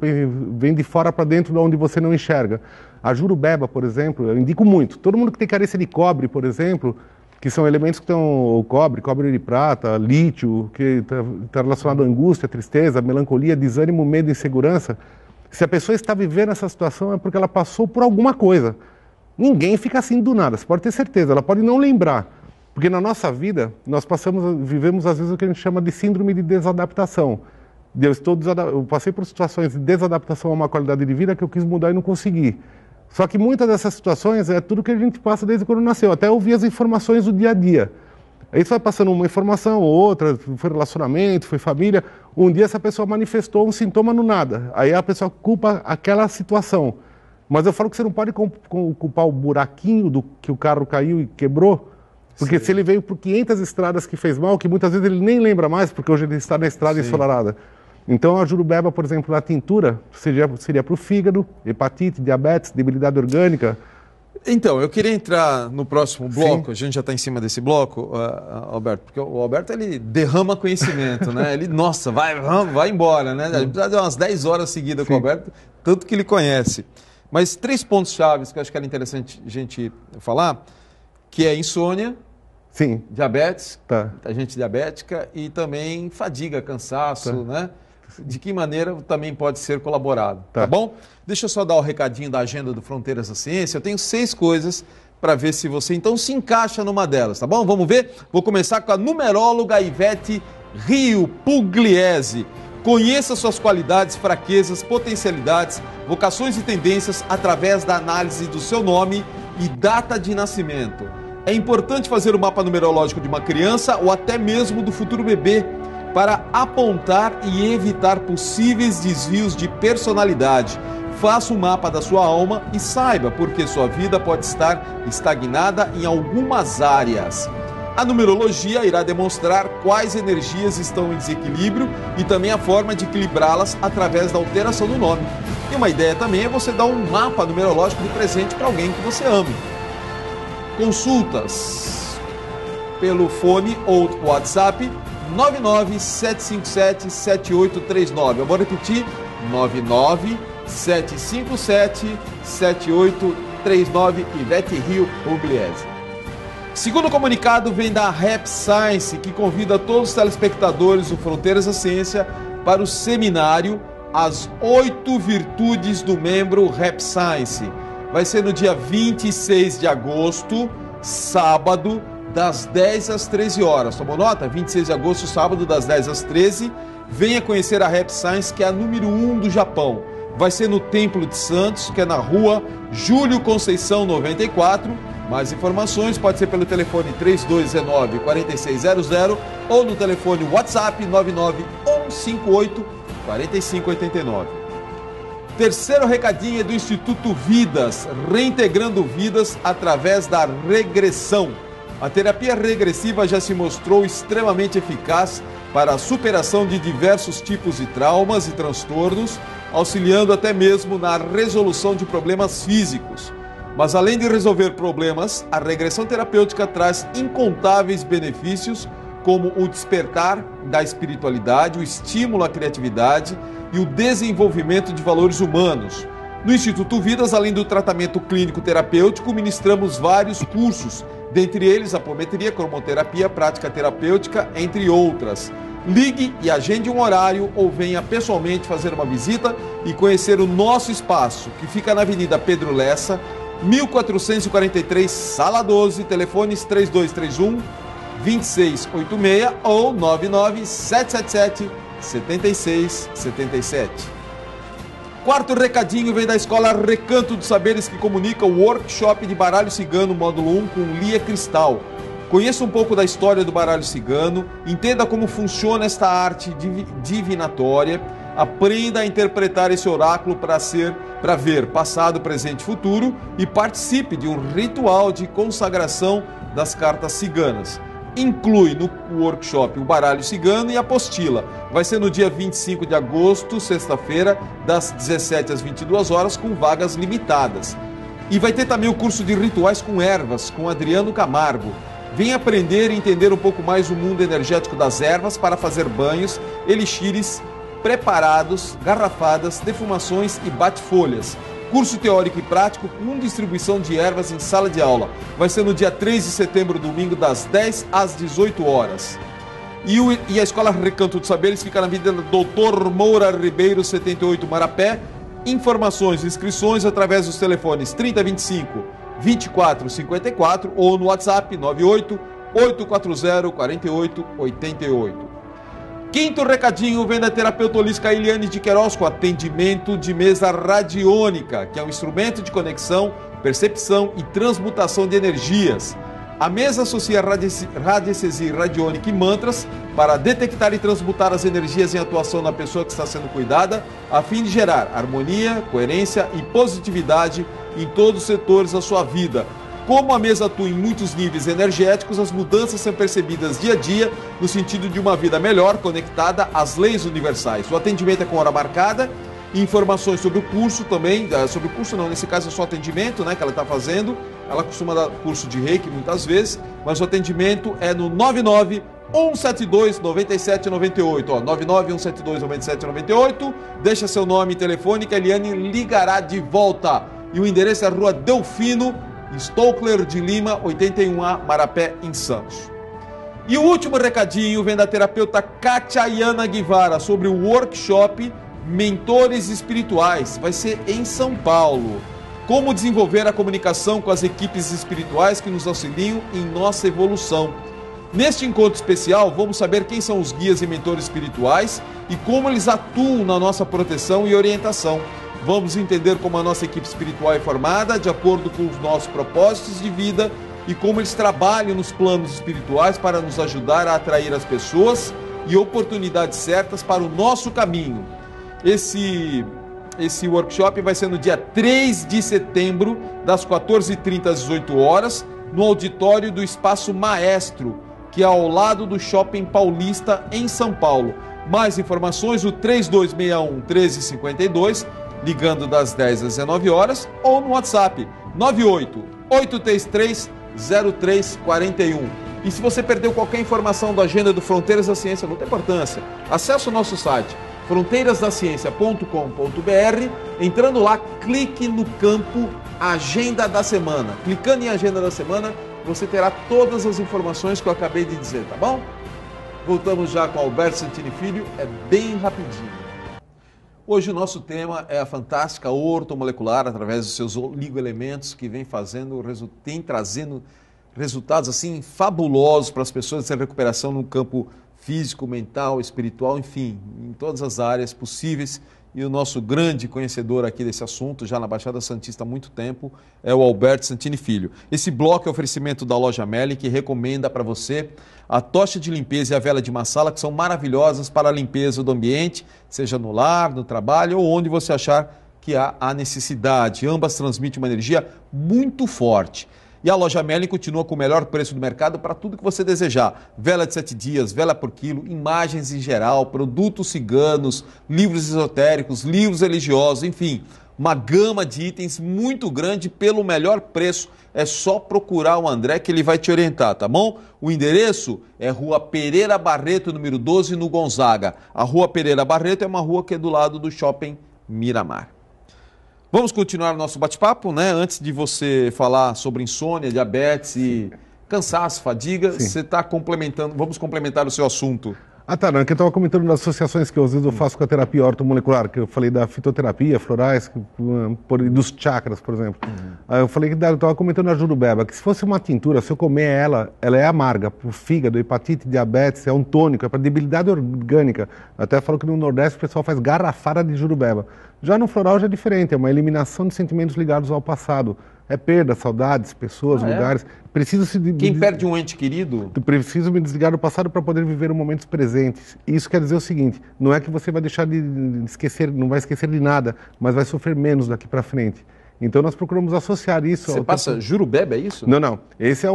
vem de fora para dentro, de onde você não enxerga. A jurubeba, por exemplo, eu indico muito. Todo mundo que tem carência de cobre, por exemplo, que são elementos que estão o cobre, cobre de prata, lítio, que está tá relacionado à angústia, tristeza, melancolia, desânimo, medo, insegurança, se a pessoa está vivendo essa situação é porque ela passou por alguma coisa. Ninguém fica assim do nada, você pode ter certeza, ela pode não lembrar. Porque na nossa vida, nós passamos, vivemos às vezes o que a gente chama de síndrome de desadaptação. Eu, estou desada... eu passei por situações de desadaptação a uma qualidade de vida que eu quis mudar e não consegui. Só que muitas dessas situações é tudo que a gente passa desde quando nasceu, até ouvir as informações do dia a dia. Aí você vai passando uma informação ou outra, foi relacionamento, foi família. Um dia essa pessoa manifestou um sintoma no nada. Aí a pessoa culpa aquela situação. Mas eu falo que você não pode culpar o buraquinho do que o carro caiu e quebrou, porque Sim. se ele veio por 500 estradas que fez mal, que muitas vezes ele nem lembra mais, porque hoje ele está na estrada Sim. ensolarada. Então a jurubeba, por exemplo, na tintura, seria, seria para o fígado, hepatite, diabetes, debilidade orgânica, então, eu queria entrar no próximo bloco, Sim. a gente já está em cima desse bloco, uh, Alberto, porque o Alberto ele derrama conhecimento, né? Ele, nossa, vai, vai embora, né? A gente precisa de umas 10 horas seguidas Sim. com o Alberto, tanto que ele conhece. Mas três pontos chaves que eu acho que era interessante a gente falar, que é insônia, Sim. diabetes, tá. a gente diabética, e também fadiga, cansaço, tá. né? De que maneira também pode ser colaborado, tá, tá bom? Deixa eu só dar o recadinho da agenda do Fronteiras da Ciência. Eu tenho seis coisas para ver se você então se encaixa numa delas, tá bom? Vamos ver? Vou começar com a numeróloga Ivete Rio Pugliese. Conheça suas qualidades, fraquezas, potencialidades, vocações e tendências através da análise do seu nome e data de nascimento. É importante fazer o mapa numerológico de uma criança ou até mesmo do futuro bebê para apontar e evitar possíveis desvios de personalidade. Faça o um mapa da sua alma e saiba porque sua vida pode estar estagnada em algumas áreas. A numerologia irá demonstrar quais energias estão em desequilíbrio e também a forma de equilibrá-las através da alteração do nome. E uma ideia também é você dar um mapa numerológico de presente para alguém que você ame. Consultas pelo fone ou WhatsApp 997577839. Eu vou repetir: 99 757 7839 Ivete Rio Pugliese. Segundo comunicado vem da Rap Science, que convida todos os telespectadores do Fronteiras da Ciência para o seminário As Oito Virtudes do Membro Rap Science. Vai ser no dia 26 de agosto, sábado, das 10 às 13 horas. Tomou nota? 26 de agosto, sábado, das 10 às 13. Venha conhecer a Rap Science, que é a número 1 do Japão vai ser no Templo de Santos, que é na rua Júlio Conceição 94. Mais informações pode ser pelo telefone 3219 4600 ou no telefone WhatsApp 99158 4589. Terceiro recadinho é do Instituto Vidas, reintegrando vidas através da regressão. A terapia regressiva já se mostrou extremamente eficaz para a superação de diversos tipos de traumas e transtornos auxiliando até mesmo na resolução de problemas físicos. Mas além de resolver problemas, a regressão terapêutica traz incontáveis benefícios, como o despertar da espiritualidade, o estímulo à criatividade e o desenvolvimento de valores humanos. No Instituto Vidas, além do tratamento clínico terapêutico, ministramos vários cursos, dentre eles aromaterapia, cromoterapia, prática terapêutica, entre outras. Ligue e agende um horário ou venha pessoalmente fazer uma visita e conhecer o nosso espaço, que fica na Avenida Pedro Lessa, 1443, Sala 12, telefones 3231 2686 ou 99777 7677. Quarto recadinho vem da Escola Recanto dos Saberes que comunica o workshop de baralho cigano módulo 1 com Lia Cristal. Conheça um pouco da história do baralho cigano, entenda como funciona esta arte divinatória, aprenda a interpretar esse oráculo para ser para ver passado, presente e futuro e participe de um ritual de consagração das cartas ciganas. Inclui no workshop o baralho cigano e a apostila. Vai ser no dia 25 de agosto, sexta-feira, das 17 às 22 horas, com vagas limitadas. E vai ter também o curso de rituais com ervas, com Adriano Camargo. Vem aprender e entender um pouco mais o mundo energético das ervas para fazer banhos, elixires, preparados, garrafadas, defumações e bate-folhas. Curso teórico e prático com distribuição de ervas em sala de aula. Vai ser no dia 3 de setembro, domingo, das 10 às 18 horas. E, o, e a Escola Recanto de Saberes fica na do Doutor Moura Ribeiro, 78 Marapé. Informações e inscrições através dos telefones 3025 2454 ou no WhatsApp 98 840 88. Quinto recadinho vem da terapeuta Olisca Eliane de Queiroz com atendimento de mesa radiônica, que é um instrumento de conexão, percepção e transmutação de energias. A mesa associa radiestesia radiônica e mantras para detectar e transmutar as energias em atuação na pessoa que está sendo cuidada, a fim de gerar harmonia, coerência e positividade em todos os setores da sua vida. Como a mesa atua em muitos níveis energéticos, as mudanças são percebidas dia a dia no sentido de uma vida melhor conectada às leis universais. O atendimento é com hora marcada, informações sobre o curso também, sobre o curso não, nesse caso é só atendimento né, que ela está fazendo. Ela costuma dar curso de reiki muitas vezes, mas o atendimento é no 99 172 9798, ó, 99 172 9798. Deixa seu nome e telefone que a Eliane ligará de volta e o endereço é Rua Delfino, Stokler de Lima, 81A, Marapé, em Santos. E o último recadinho vem da terapeuta Catiayana Guevara sobre o workshop Mentores Espirituais. Vai ser em São Paulo. Como desenvolver a comunicação com as equipes espirituais que nos auxiliam em nossa evolução. Neste encontro especial, vamos saber quem são os guias e mentores espirituais e como eles atuam na nossa proteção e orientação. Vamos entender como a nossa equipe espiritual é formada de acordo com os nossos propósitos de vida e como eles trabalham nos planos espirituais para nos ajudar a atrair as pessoas e oportunidades certas para o nosso caminho. Esse esse workshop vai ser no dia 3 de setembro, das 14h30 às 18 horas, no auditório do Espaço Maestro, que é ao lado do Shopping Paulista, em São Paulo. Mais informações, o 3261 1352 ligando das 10 às 19 horas, ou no WhatsApp 98 833 0341. E se você perdeu qualquer informação da agenda do Fronteiras da Ciência, não tem importância. Acesse o nosso site fronteirasdaciencia.com.br. Entrando lá, clique no campo Agenda da Semana. Clicando em Agenda da Semana, você terá todas as informações que eu acabei de dizer, tá bom? Voltamos já com Alberto Santini Filho, é bem rapidinho. Hoje o nosso tema é a fantástica ortomolecular através dos seus oligoelementos que vem fazendo, tem trazendo resultados assim fabulosos para as pessoas essa recuperação no campo físico, mental, espiritual, enfim, em todas as áreas possíveis e o nosso grande conhecedor aqui desse assunto, já na Baixada Santista há muito tempo, é o Alberto Santini Filho. Esse bloco é oferecimento da loja Melli, que recomenda para você a tocha de limpeza e a vela de massala, que são maravilhosas para a limpeza do ambiente, seja no lar, no trabalho ou onde você achar que há a necessidade. Ambas transmitem uma energia muito forte. E a loja Mellen continua com o melhor preço do mercado para tudo que você desejar. Vela de 7 dias, vela por quilo, imagens em geral, produtos ciganos, livros esotéricos, livros religiosos, enfim uma gama de itens muito grande pelo melhor preço. É só procurar o André que ele vai te orientar, tá bom? O endereço é Rua Pereira Barreto, número 12, no Gonzaga. A Rua Pereira Barreto é uma rua que é do lado do Shopping Miramar. Vamos continuar o nosso bate-papo, né? Antes de você falar sobre insônia, diabetes e cansaço, fadiga, Sim. você está complementando, vamos complementar o seu assunto ah, tá, não, é eu estava comentando das associações que eu, às vezes eu hum. faço com a terapia ortomolecular, que eu falei da fitoterapia, florais, por, dos chakras, por exemplo. Uhum. Aí eu falei que eu estava comentando a jurubeba, que se fosse uma tintura, se eu comer ela, ela é amarga, para o fígado, hepatite, diabetes, é um tônico, é para debilidade orgânica. Eu até falo que no Nordeste o pessoal faz garrafada de jurubeba. Já no floral já é diferente, é uma eliminação de sentimentos ligados ao passado. É perda, saudades, pessoas, ah, é? lugares. É? Preciso se. Quem perde um ente querido? Preciso me desligar do passado para poder viver os momentos presentes. Isso quer dizer o seguinte: não é que você vai deixar de esquecer, não vai esquecer de nada, mas vai sofrer menos daqui para frente. Então nós procuramos associar isso. Você passa tempo... bebe é isso? Não, não. Esse é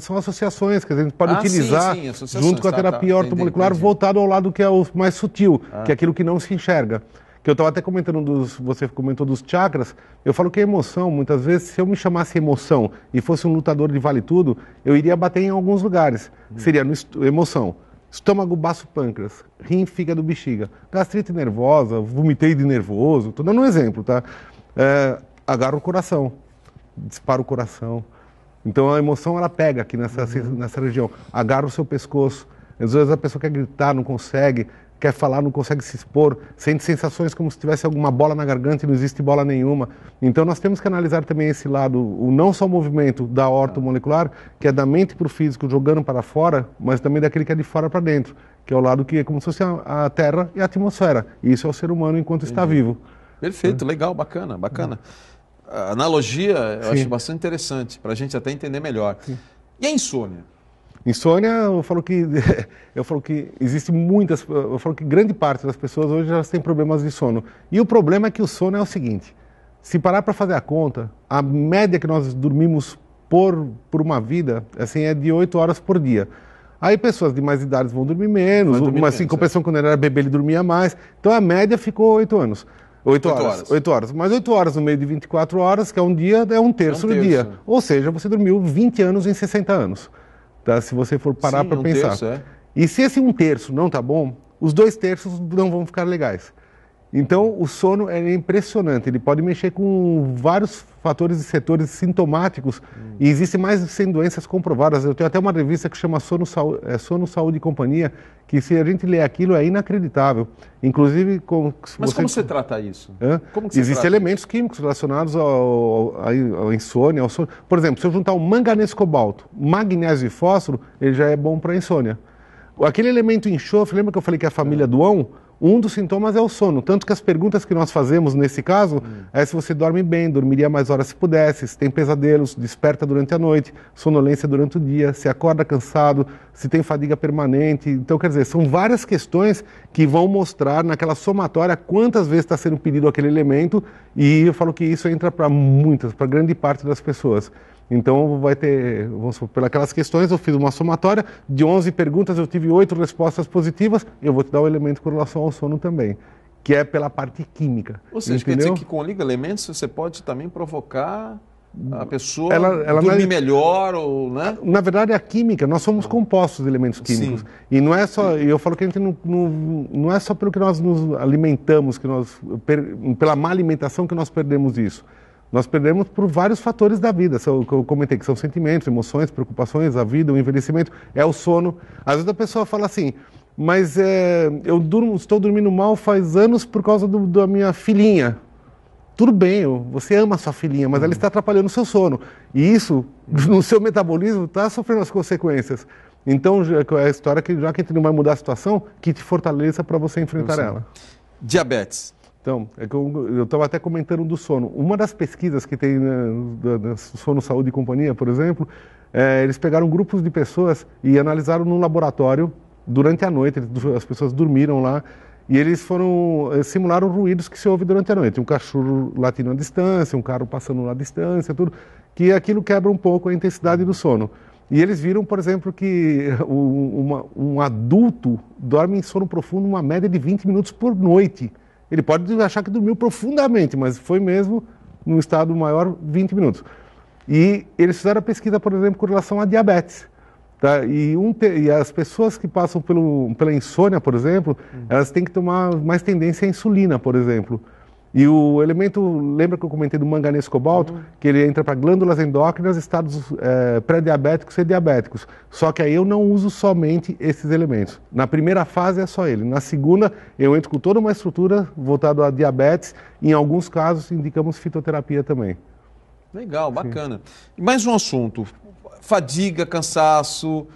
são associações que a gente pode ah, utilizar sim, sim, junto com a tá, terapia tá, tá. ortomolecular entendi, entendi. voltado ao lado que é o mais sutil, ah. que é ah. aquilo que não se enxerga que eu estava até comentando dos, você comentou dos chakras, eu falo que a é emoção, muitas vezes, se eu me chamasse emoção e fosse um lutador de vale tudo, eu iria bater em alguns lugares. Uhum. Seria no emoção, estômago, baço, pâncreas, rim, fígado, bexiga, gastrite nervosa, vomitei de nervoso, estou dando um exemplo, tá? É, agarro o coração, disparo o coração. Então a emoção ela pega aqui nessa, uhum. nessa região, Agarro o seu pescoço. Às vezes a pessoa quer gritar, não consegue, quer falar, não consegue se expor, sente sensações como se tivesse alguma bola na garganta e não existe bola nenhuma. Então nós temos que analisar também esse lado, o não só o movimento da molecular que é da mente para o físico jogando para fora, mas também daquele que é de fora para dentro, que é o lado que é como se fosse a, Terra e a atmosfera. E isso é o ser humano enquanto Entendi. está vivo. Perfeito, é. legal, bacana, bacana. A analogia eu Sim. acho bastante interessante, para a gente até entender melhor. Sim. E a insônia? Insônia, eu falo que eu falo que existe muitas, eu falo que grande parte das pessoas hoje já tem problemas de sono. E o problema é que o sono é o seguinte: se parar para fazer a conta, a média que nós dormimos por, por uma vida, assim, é de 8 horas por dia. Aí pessoas de mais idade vão dormir menos, dormir mas assim, em é. compensação quando ele era bebê ele dormia mais. Então a média ficou 8 anos. 8, 8 horas, horas. 8 horas. Mas 8 horas no meio de 24 horas, que é um dia, é um terço, é um terço. do dia. Ou seja, você dormiu 20 anos em 60 anos. Tá? Se você for parar para um pensar. Terço, é. E se esse um terço não tá bom, os dois terços não vão ficar legais. Então, o sono é impressionante, ele pode mexer com vários fatores e setores sintomáticos, hum. e existem mais de 100 doenças comprovadas. Eu tenho até uma revista que chama sono, Saúde, é, sono, Saúde e Companhia, que se a gente ler aquilo é inacreditável. Inclusive... Com, Mas você... como você trata isso? Existem elementos isso? químicos relacionados ao, ao, ao, insônia, ao sono. Por exemplo, se eu juntar o um manganês cobalto, magnésio e fósforo, ele já é bom para insônia. Aquele elemento enxofre, lembra que eu falei que é a família é. do ão? Um dos sintomas é o sono. Tanto que as perguntas que nós fazemos nesse caso hum. é se você dorme bem, dormiria mais horas se pudesse, se tem pesadelos, desperta durante a noite, sonolência durante o dia, se acorda cansado, se tem fadiga permanente. Então, quer dizer, são várias questões que vão mostrar naquela somatória quantas vezes está sendo pedido aquele elemento. E eu falo que isso entra para muitas, para grande parte das pessoas. Então vai ter, vamos supor, pelas questões eu fiz uma somatória, de 11 perguntas eu tive 8 respostas positivas, eu vou te dar o um elemento com relação ao sono também que é pela parte química. Ou seja, entendeu? quer dizer que com liga elementos você pode também provocar a pessoa ela, ela dormir na... melhor ou, né? Na verdade, é a química, nós somos compostos de elementos químicos. Sim. E não é só, eu falo que a gente não, não, não é só pelo que nós nos alimentamos, que nós, per, pela má alimentação que nós perdemos isso. Nós perdemos por vários fatores da vida, são, eu comentei, que são sentimentos, emoções, preocupações, a vida, o envelhecimento, é o sono. Às vezes a pessoa fala assim, mas é, eu durmo, estou dormindo mal faz anos por causa do, da minha filhinha. Tudo bem, você ama sua filhinha, mas uhum. ela está atrapalhando o seu sono. E isso, no seu metabolismo, está sofrendo as consequências. Então, é a história que, já que a gente não vai mudar a situação, que te fortaleça para você enfrentar ela. Diabetes. Então, é que eu estava até comentando do sono. Uma das pesquisas que tem na, né, na Sono Saúde e Companhia, por exemplo, é, eles pegaram grupos de pessoas e analisaram num laboratório durante a noite. as pessoas dormiram lá e eles foram eh, simularam ruídos que se ouve durante a noite. Um cachorro latindo à distância, um carro passando à distância, tudo. Que aquilo quebra um pouco a intensidade do sono. E eles viram, por exemplo, que eh, uma, um adulto dorme em sono profundo uma média de 20 minutos por noite. Ele pode achar que dormiu profundamente, mas foi mesmo no estado maior 20 minutos. E eles fizeram a pesquisa, por exemplo, com relação a diabetes. Tá? E, um te... e, as pessoas que passam pelo... pela insônia, por exemplo, uhum. elas têm que tomar mais tendência à insulina, por exemplo. E o elemento, lembra que eu comentei do manganês cobalto? Uhum. Que ele entra para glândulas endócrinas, estados é, pré-diabéticos e diabéticos. Só que aí eu não uso somente esses elementos. Na primeira fase é só ele. Na segunda, eu entro com toda uma estrutura voltada a diabetes. Em alguns casos, indicamos fitoterapia também. Legal, bacana. Sim. Mais um assunto: fadiga, cansaço,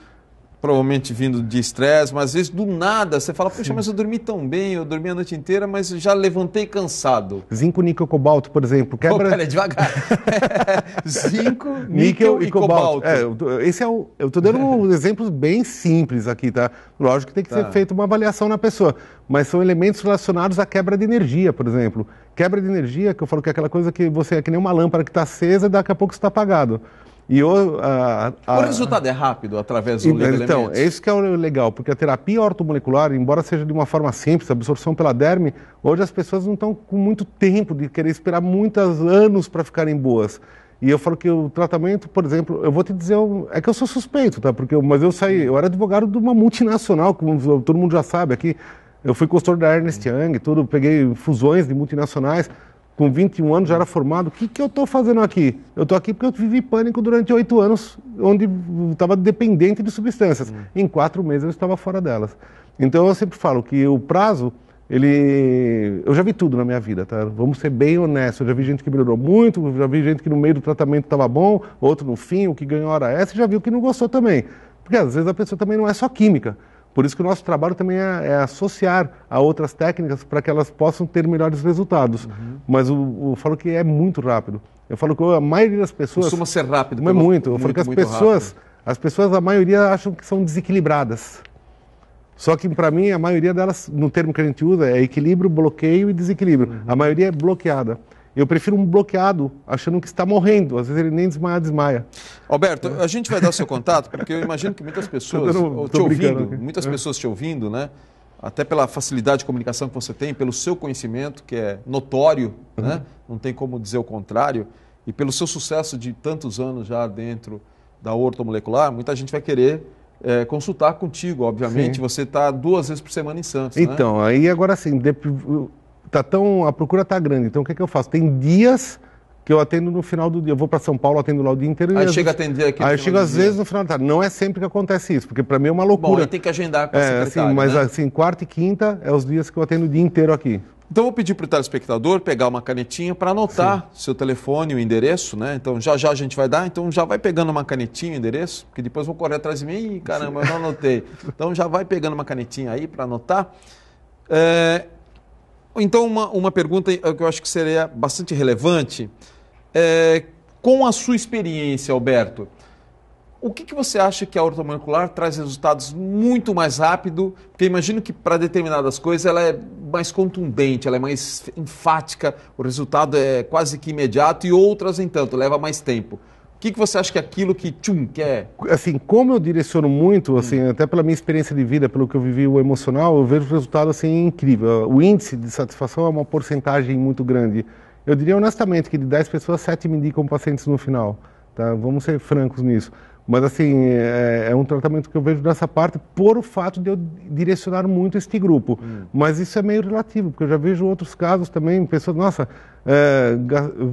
provavelmente vindo de estresse, mas às vezes do nada você fala, poxa, mas eu dormi tão bem, eu dormi a noite inteira, mas já levantei cansado. Zinco, níquel, cobalto, por exemplo, quebra... Oh, pera, devagar. Zinco, níquel, níquel e, cobalto. cobalto. É, esse é o... Eu estou dando um exemplo bem simples aqui, tá? Lógico que tem que tá. ser feita uma avaliação na pessoa, mas são elementos relacionados à quebra de energia, por exemplo. Quebra de energia, que eu falo que é aquela coisa que você é que nem uma lâmpada que está acesa e daqui a pouco está apagado. E a, a... O resultado é rápido através do Então, é isso que é o legal, porque a terapia ortomolecular, embora seja de uma forma simples, absorção pela derme, hoje as pessoas não estão com muito tempo de querer esperar muitos anos para ficarem boas. E eu falo que o tratamento, por exemplo, eu vou te dizer, é que eu sou suspeito, tá? Porque, eu, mas eu saí, eu era advogado de uma multinacional, como todo mundo já sabe aqui. Eu fui consultor da Ernest Young, tudo, peguei fusões de multinacionais com 21 anos já era formado. O que, que eu estou fazendo aqui? Eu estou aqui porque eu vivi pânico durante oito anos, onde estava dependente de substâncias. Uhum. Em quatro meses eu estava fora delas. Então eu sempre falo que o prazo, ele. Eu já vi tudo na minha vida, tá? Vamos ser bem honestos. Eu já vi gente que melhorou muito, já vi gente que no meio do tratamento estava bom, outro no fim, o que ganhou hora essa, já viu que não gostou também. Porque às vezes a pessoa também não é só química. Por isso que o nosso trabalho também é, é associar a outras técnicas para que elas possam ter melhores resultados. Uhum. Mas eu, eu, falo que é muito rápido. Eu falo que a maioria das pessoas... Costuma ser rápido. Mas pelo... muito. Eu muito, falo que as pessoas, rápido. as pessoas, a maioria, acham que são desequilibradas. Só que para mim a maioria delas, no termo que a gente usa, é equilíbrio, bloqueio e desequilíbrio. Uhum. A maioria é bloqueada. Eu prefiro um bloqueado, achando que está morrendo. Às vezes ele nem desmaia, desmaia. Alberto, a gente vai dar seu contato, porque eu imagino que muitas pessoas dando, te ouvindo, aqui. muitas é. pessoas te ouvindo, né? Até pela facilidade de comunicação que você tem, pelo seu conhecimento, que é notório, uhum. né? Não tem como dizer o contrário. E pelo seu sucesso de tantos anos já dentro da ortomolecular, muita gente vai querer é, consultar contigo, obviamente. Sim. Você está duas vezes por semana em Santos. Né? Então, né? aí agora sim tá tão, a procura tá grande. Então o que, é que eu faço? Tem dias que eu atendo no final do dia. Eu vou para São Paulo, atendo lá o dia inteiro. Aí chega a atender aqui. Aí eu chego às dia. vezes no final da tarde. Não é sempre que acontece isso, porque para mim é uma loucura. Bom, aí tem que agendar com a é, assim, Mas né? assim, quarta e quinta é os dias que eu atendo o dia inteiro aqui. Então vou pedir para o telespectador pegar uma canetinha para anotar Sim. seu telefone, o endereço, né? Então já já a gente vai dar, então já vai pegando uma canetinha, o endereço, porque depois vão correr atrás de mim, e caramba, Sim. eu não anotei. Então já vai pegando uma canetinha aí para anotar. É, então, uma, uma pergunta eh, que eu acho que seria bastante relevante. É, com a sua experiência, Alberto, o que, que você acha que a ortomolecular traz resultados muito mais rápido? Porque imagino que para determinadas coisas ela é mais contundente, ela é mais enfática, o resultado é quase que imediato e outras, entanto, leva mais tempo. O que, que você acha que é aquilo que tchum, quer? É? Assim, como eu direciono muito, hum. assim, hum. até pela minha experiência de vida, pelo que eu vivi o emocional, eu vejo o resultado assim incrível. O índice de satisfação é uma porcentagem muito grande. Eu diria honestamente que de 10 pessoas, 7 me indicam pacientes no final. Tá? Vamos ser francos nisso. Mas, assim, é, é, um tratamento que eu vejo nessa parte por o fato de eu direcionar muito este grupo. Hum. Mas isso é meio relativo, porque eu já vejo outros casos também, pessoas, nossa, é,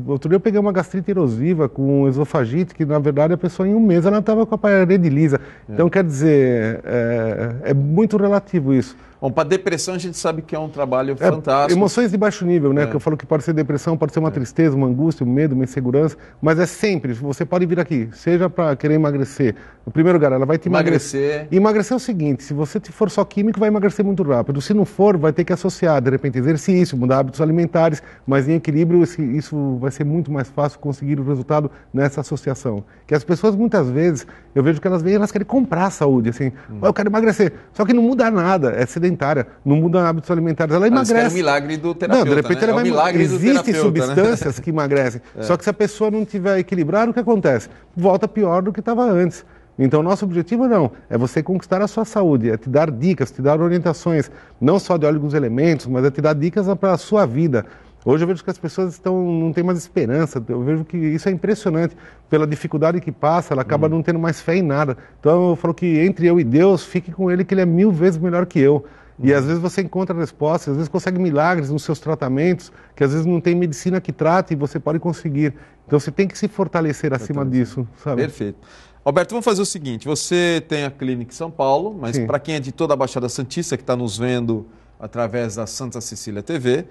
outro dia eu peguei uma gastrite erosiva com esofagite, que na verdade a pessoa em um mês ela estava com a parede lisa. É. Então, quer dizer, é, é muito relativo isso. Bom, para depressão a gente sabe que é um trabalho é, fantástico. Emoções de baixo nível, né? É. Que eu falo que pode ser depressão, pode ser uma é. tristeza, uma angústia, um medo, uma insegurança, mas é sempre. Você pode vir aqui, seja para querer emagrecer. No primeiro lugar, ela vai te emagrecer. Emagrecer, emagrecer é o seguinte: se você for só químico, vai emagrecer muito rápido. Se não for, vai ter que associar, de repente, exercício, mudar hábitos alimentares, mas em equilíbrio, isso vai ser muito mais fácil conseguir o resultado nessa associação. Que as pessoas, muitas vezes, eu vejo que elas vêm elas querem comprar a saúde, assim, hum. eu quero emagrecer. Só que não muda nada, é sedentário sedentária, não muda hábitos alimentares, ela emagrece. Mas é o milagre do terapeuta. Não, de repente né? ela vai. É Existem né? substâncias né? que emagrecem. É. Só que se a pessoa não tiver equilibrado, o que acontece? Volta pior do que estava antes. Então, nosso objetivo não é você conquistar a sua saúde, é te dar dicas, te dar orientações, não só de alguns elementos, mas é te dar dicas para a sua vida. Hoje eu vejo que as pessoas estão, não têm mais esperança. Eu vejo que isso é impressionante. Pela dificuldade que passa, ela acaba hum. não tendo mais fé em nada. Então eu falo que entre eu e Deus, fique com Ele, que Ele é mil vezes melhor que eu. E às vezes você encontra respostas, às vezes consegue milagres nos seus tratamentos, que às vezes não tem medicina que trate e você pode conseguir. Então você tem que se fortalecer acima disso, sabe? Perfeito. Alberto, vamos fazer o seguinte: você tem a clínica em São Paulo, mas para quem é de toda a Baixada Santista, que está nos vendo através da Santa Cecília TV,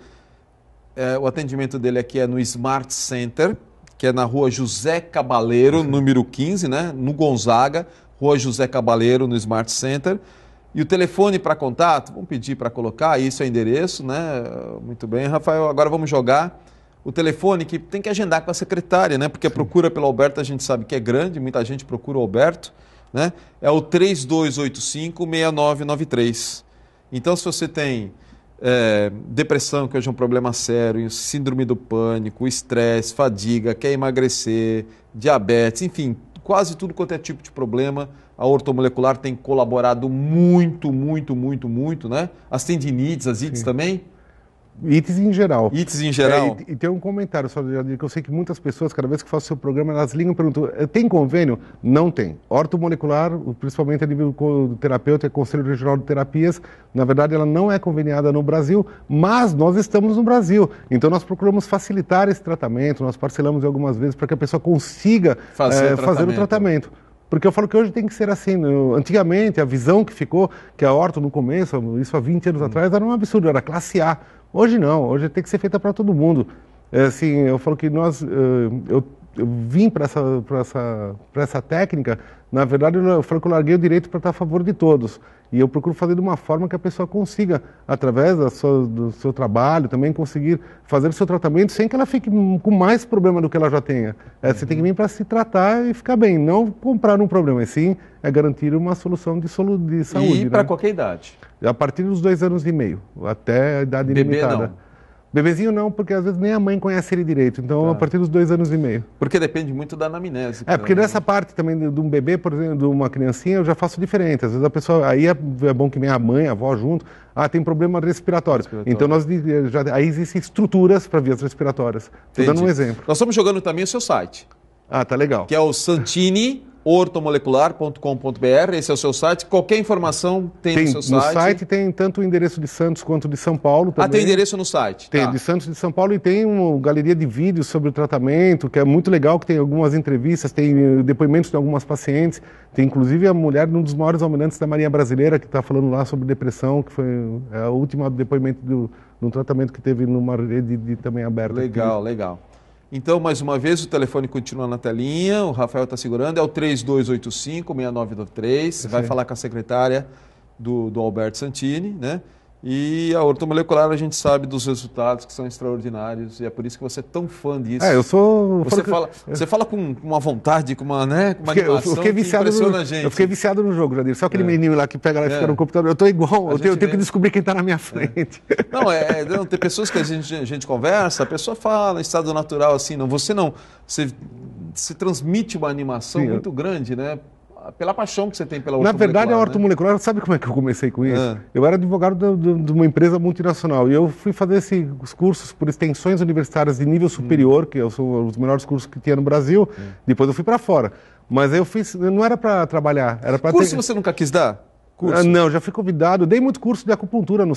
é, o atendimento dele aqui é no Smart Center, que é na rua José Cabaleiro, número 15, né? No Gonzaga, rua José Cabaleiro, no Smart Center. E o telefone para contato, vamos pedir para colocar, isso é endereço, né? Muito bem, Rafael, agora vamos jogar o telefone que tem que agendar com a secretária, né? Porque a procura pelo Alberto a gente sabe que é grande, muita gente procura o Alberto, né? É o 3285-6993. Então, se você tem é, depressão, que hoje é um problema sério, síndrome do pânico, estresse, fadiga, quer emagrecer, diabetes, enfim, quase tudo quanto é tipo de problema. A ortomolecular tem colaborado muito, muito, muito, muito, né? As tendinites, as ites também. ITs em geral. ITs em geral. É, e, e, tem um comentário só que eu sei que muitas pessoas, cada vez que faço seu programa, elas ligam e perguntam: eh, tem convênio? Não tem. Ortomolecular, principalmente a nível do terapeuta, é Conselho Regional de Terapias, na verdade ela não é conveniada no Brasil, mas nós estamos no Brasil. Então nós procuramos facilitar esse tratamento, nós parcelamos algumas vezes para que a pessoa consiga eh, fazer, é, o, fazer tratamento. o tratamento. Porque eu falo que hoje tem que ser assim. Né? Antigamente, a visão que ficou, que a horto no começo, isso há 20 anos hum. atrás, era um absurdo, era classe A. Hoje não, hoje tem que ser feita para todo mundo. É, assim, eu falo que nós, eh, eu eu vim para essa, essa, essa técnica, na verdade eu falo que eu larguei o direito para estar a favor de todos. E eu procuro fazer de uma forma que a pessoa consiga, através sua, do seu trabalho, também conseguir fazer o seu tratamento sem que ela fique com mais problema do que ela já tenha. É, uhum. Você tem que vir para se tratar e ficar bem, não comprar um problema, e sim é garantir uma solução de, solu de saúde. E para né? qualquer idade? A partir dos dois anos e meio, até a idade Bebê, limitada. Não. Bebezinho não, porque às vezes nem a mãe conhece ele direito. Então, tá. a partir dos dois anos e meio. Porque depende muito da anamnese. É, porque nessa parte também de, de um bebê, por exemplo, de uma criancinha, eu já faço diferente. Às vezes a pessoa, aí é, é bom que a mãe, a avó junto, ah, tem problema respiratório. respiratório. Então, nós já, aí existem estruturas para vias respiratórias. Estou dando um exemplo. Nós estamos jogando também o seu site. Ah, tá legal. Que é o Santini ortomolecular.com.br, esse é o seu site. Qualquer informação tem, tem no seu site. No site tem tanto o endereço de Santos quanto de São Paulo também. Ah, tem endereço no site. Tem tá. de Santos de São Paulo e tem uma galeria de vídeos sobre o tratamento, que é muito legal, que tem algumas entrevistas, tem eh, depoimentos de algumas pacientes. Tem inclusive a mulher de um dos maiores almirantes da Marinha Brasileira que está falando lá sobre depressão, que foi eh, a última depoimento do, do tratamento que teve numa rede de, de, também aberta. Legal, aqui. legal. Então, mais uma vez, o telefone continua na telinha, o Rafael está segurando, é o 3285-6993. Vai falar com a secretária do, do Alberto Santini, né? E a ortomolecular a gente sabe dos resultados que são extraordinários e é por isso que você é tão fã disso. É, eu sou. Você, fala, você fala com uma vontade, com uma, né, com uma eu, eu fiquei viciado impressiona no, a gente. Eu fiquei viciado no jogo, Jadir. Só aquele é. menino lá que pega lá e é. fica no computador. Eu tô igual, a eu tenho, eu tenho que descobrir quem está na minha é. frente. É. Não, é, não, tem pessoas que a gente, a gente conversa, a pessoa fala em estado natural assim, não. Você não. Você se transmite uma animação Sim, muito grande, né? pela paixão que você tem pela hortomolecular. Na verdade, a hortomolecular, né? sabe como é que eu comecei com isso? Ah. Eu era advogado de, uma empresa multinacional e eu fui fazer esses cursos por extensões universitárias de nível superior, hum. que são os melhores cursos que tinha no Brasil. Hum. Depois eu fui para fora. Mas eu fiz, não era para trabalhar, era para... Curso ter... você nunca quis dar? curso? Ah, não, já fui convidado. Dei muito curso de acupuntura no,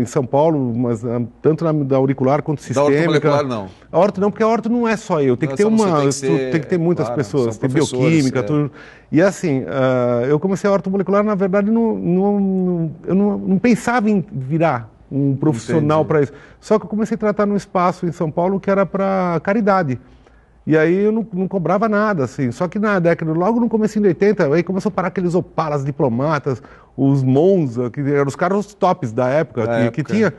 em São Paulo, mas ah, tanto na, da auricular quanto sistêmica. Da orto não? A orto não, porque a orto não é só eu. Tem que ter uma... Tem que, ser, tem que, ter muitas claro, pessoas. Tem bioquímica, é. tudo. E assim, uh, eu comecei a orto molecular, na verdade, no, no, no eu não, não pensava em virar um profissional para isso. Só que eu comecei a tratar num espaço em São Paulo que era para caridade. E aí eu não, não, cobrava nada, assim. Só que na década, logo no começo de 80, aí começou a parar aqueles Opalas diplomatas, os Monza, que eram os carros tops da época, que, época. que, tinha.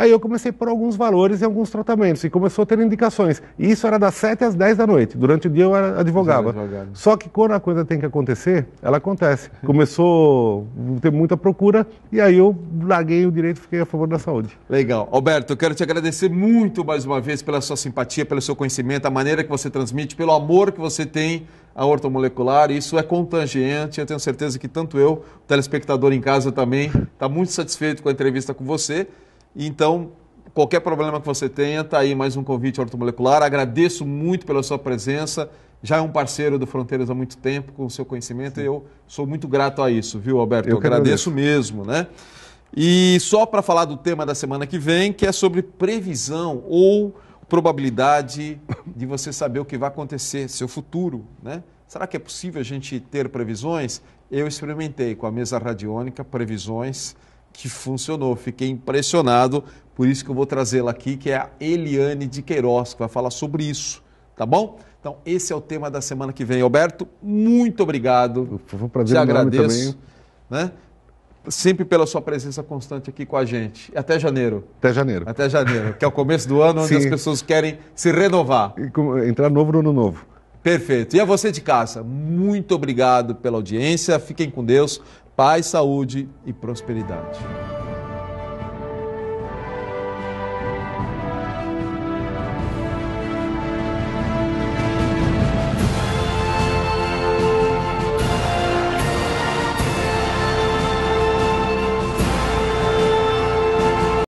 Aí eu comecei por alguns valores e alguns tratamentos e começou a ter indicações. E isso era das 7 às 10 da noite. Durante o dia eu era, advogava. Só que quando a coisa tem que acontecer, ela acontece. Começou a ter muita procura e aí eu larguei o direito e fiquei a favor da saúde. Legal. Alberto, eu quero te agradecer muito mais uma vez pela sua simpatia, pelo seu conhecimento, a maneira que você transmite, pelo amor que você tem a ortomolecular. Isso é contagiante. Eu tenho certeza que tanto eu, o telespectador em casa também, está muito satisfeito com a entrevista com você. Então, qualquer problema que você tenha, está aí mais um convite ortomolecular. Agradeço muito pela sua presença. Já é um parceiro do Fronteiras há muito tempo, com o seu conhecimento, Sim. e eu sou muito grato a isso, viu, Alberto? Eu, eu agradeço, agradeço mesmo, né? E só para falar do tema da semana que vem, que é sobre previsão ou probabilidade de você saber o que vai acontecer, seu futuro, né? Será que é possível a gente ter previsões? Eu experimentei com a mesa radiônica previsões que funcionou. Fiquei impressionado, por isso que eu vou trazê-la aqui, que é a Eliane de Queiroz, que vai falar sobre isso, tá bom? Então, esse é o tema da semana que vem. Alberto, muito obrigado. Foi um prazer Te agradeço. Né? Sempre pela sua presença constante aqui com a gente. Até janeiro. Até janeiro. Até janeiro, que é o começo do ano onde Sim. as pessoas querem se renovar. Entrar novo no ano novo. Perfeito. E a você de casa, muito obrigado pela audiência. Fiquem com Deus paz, saúde e prosperidade.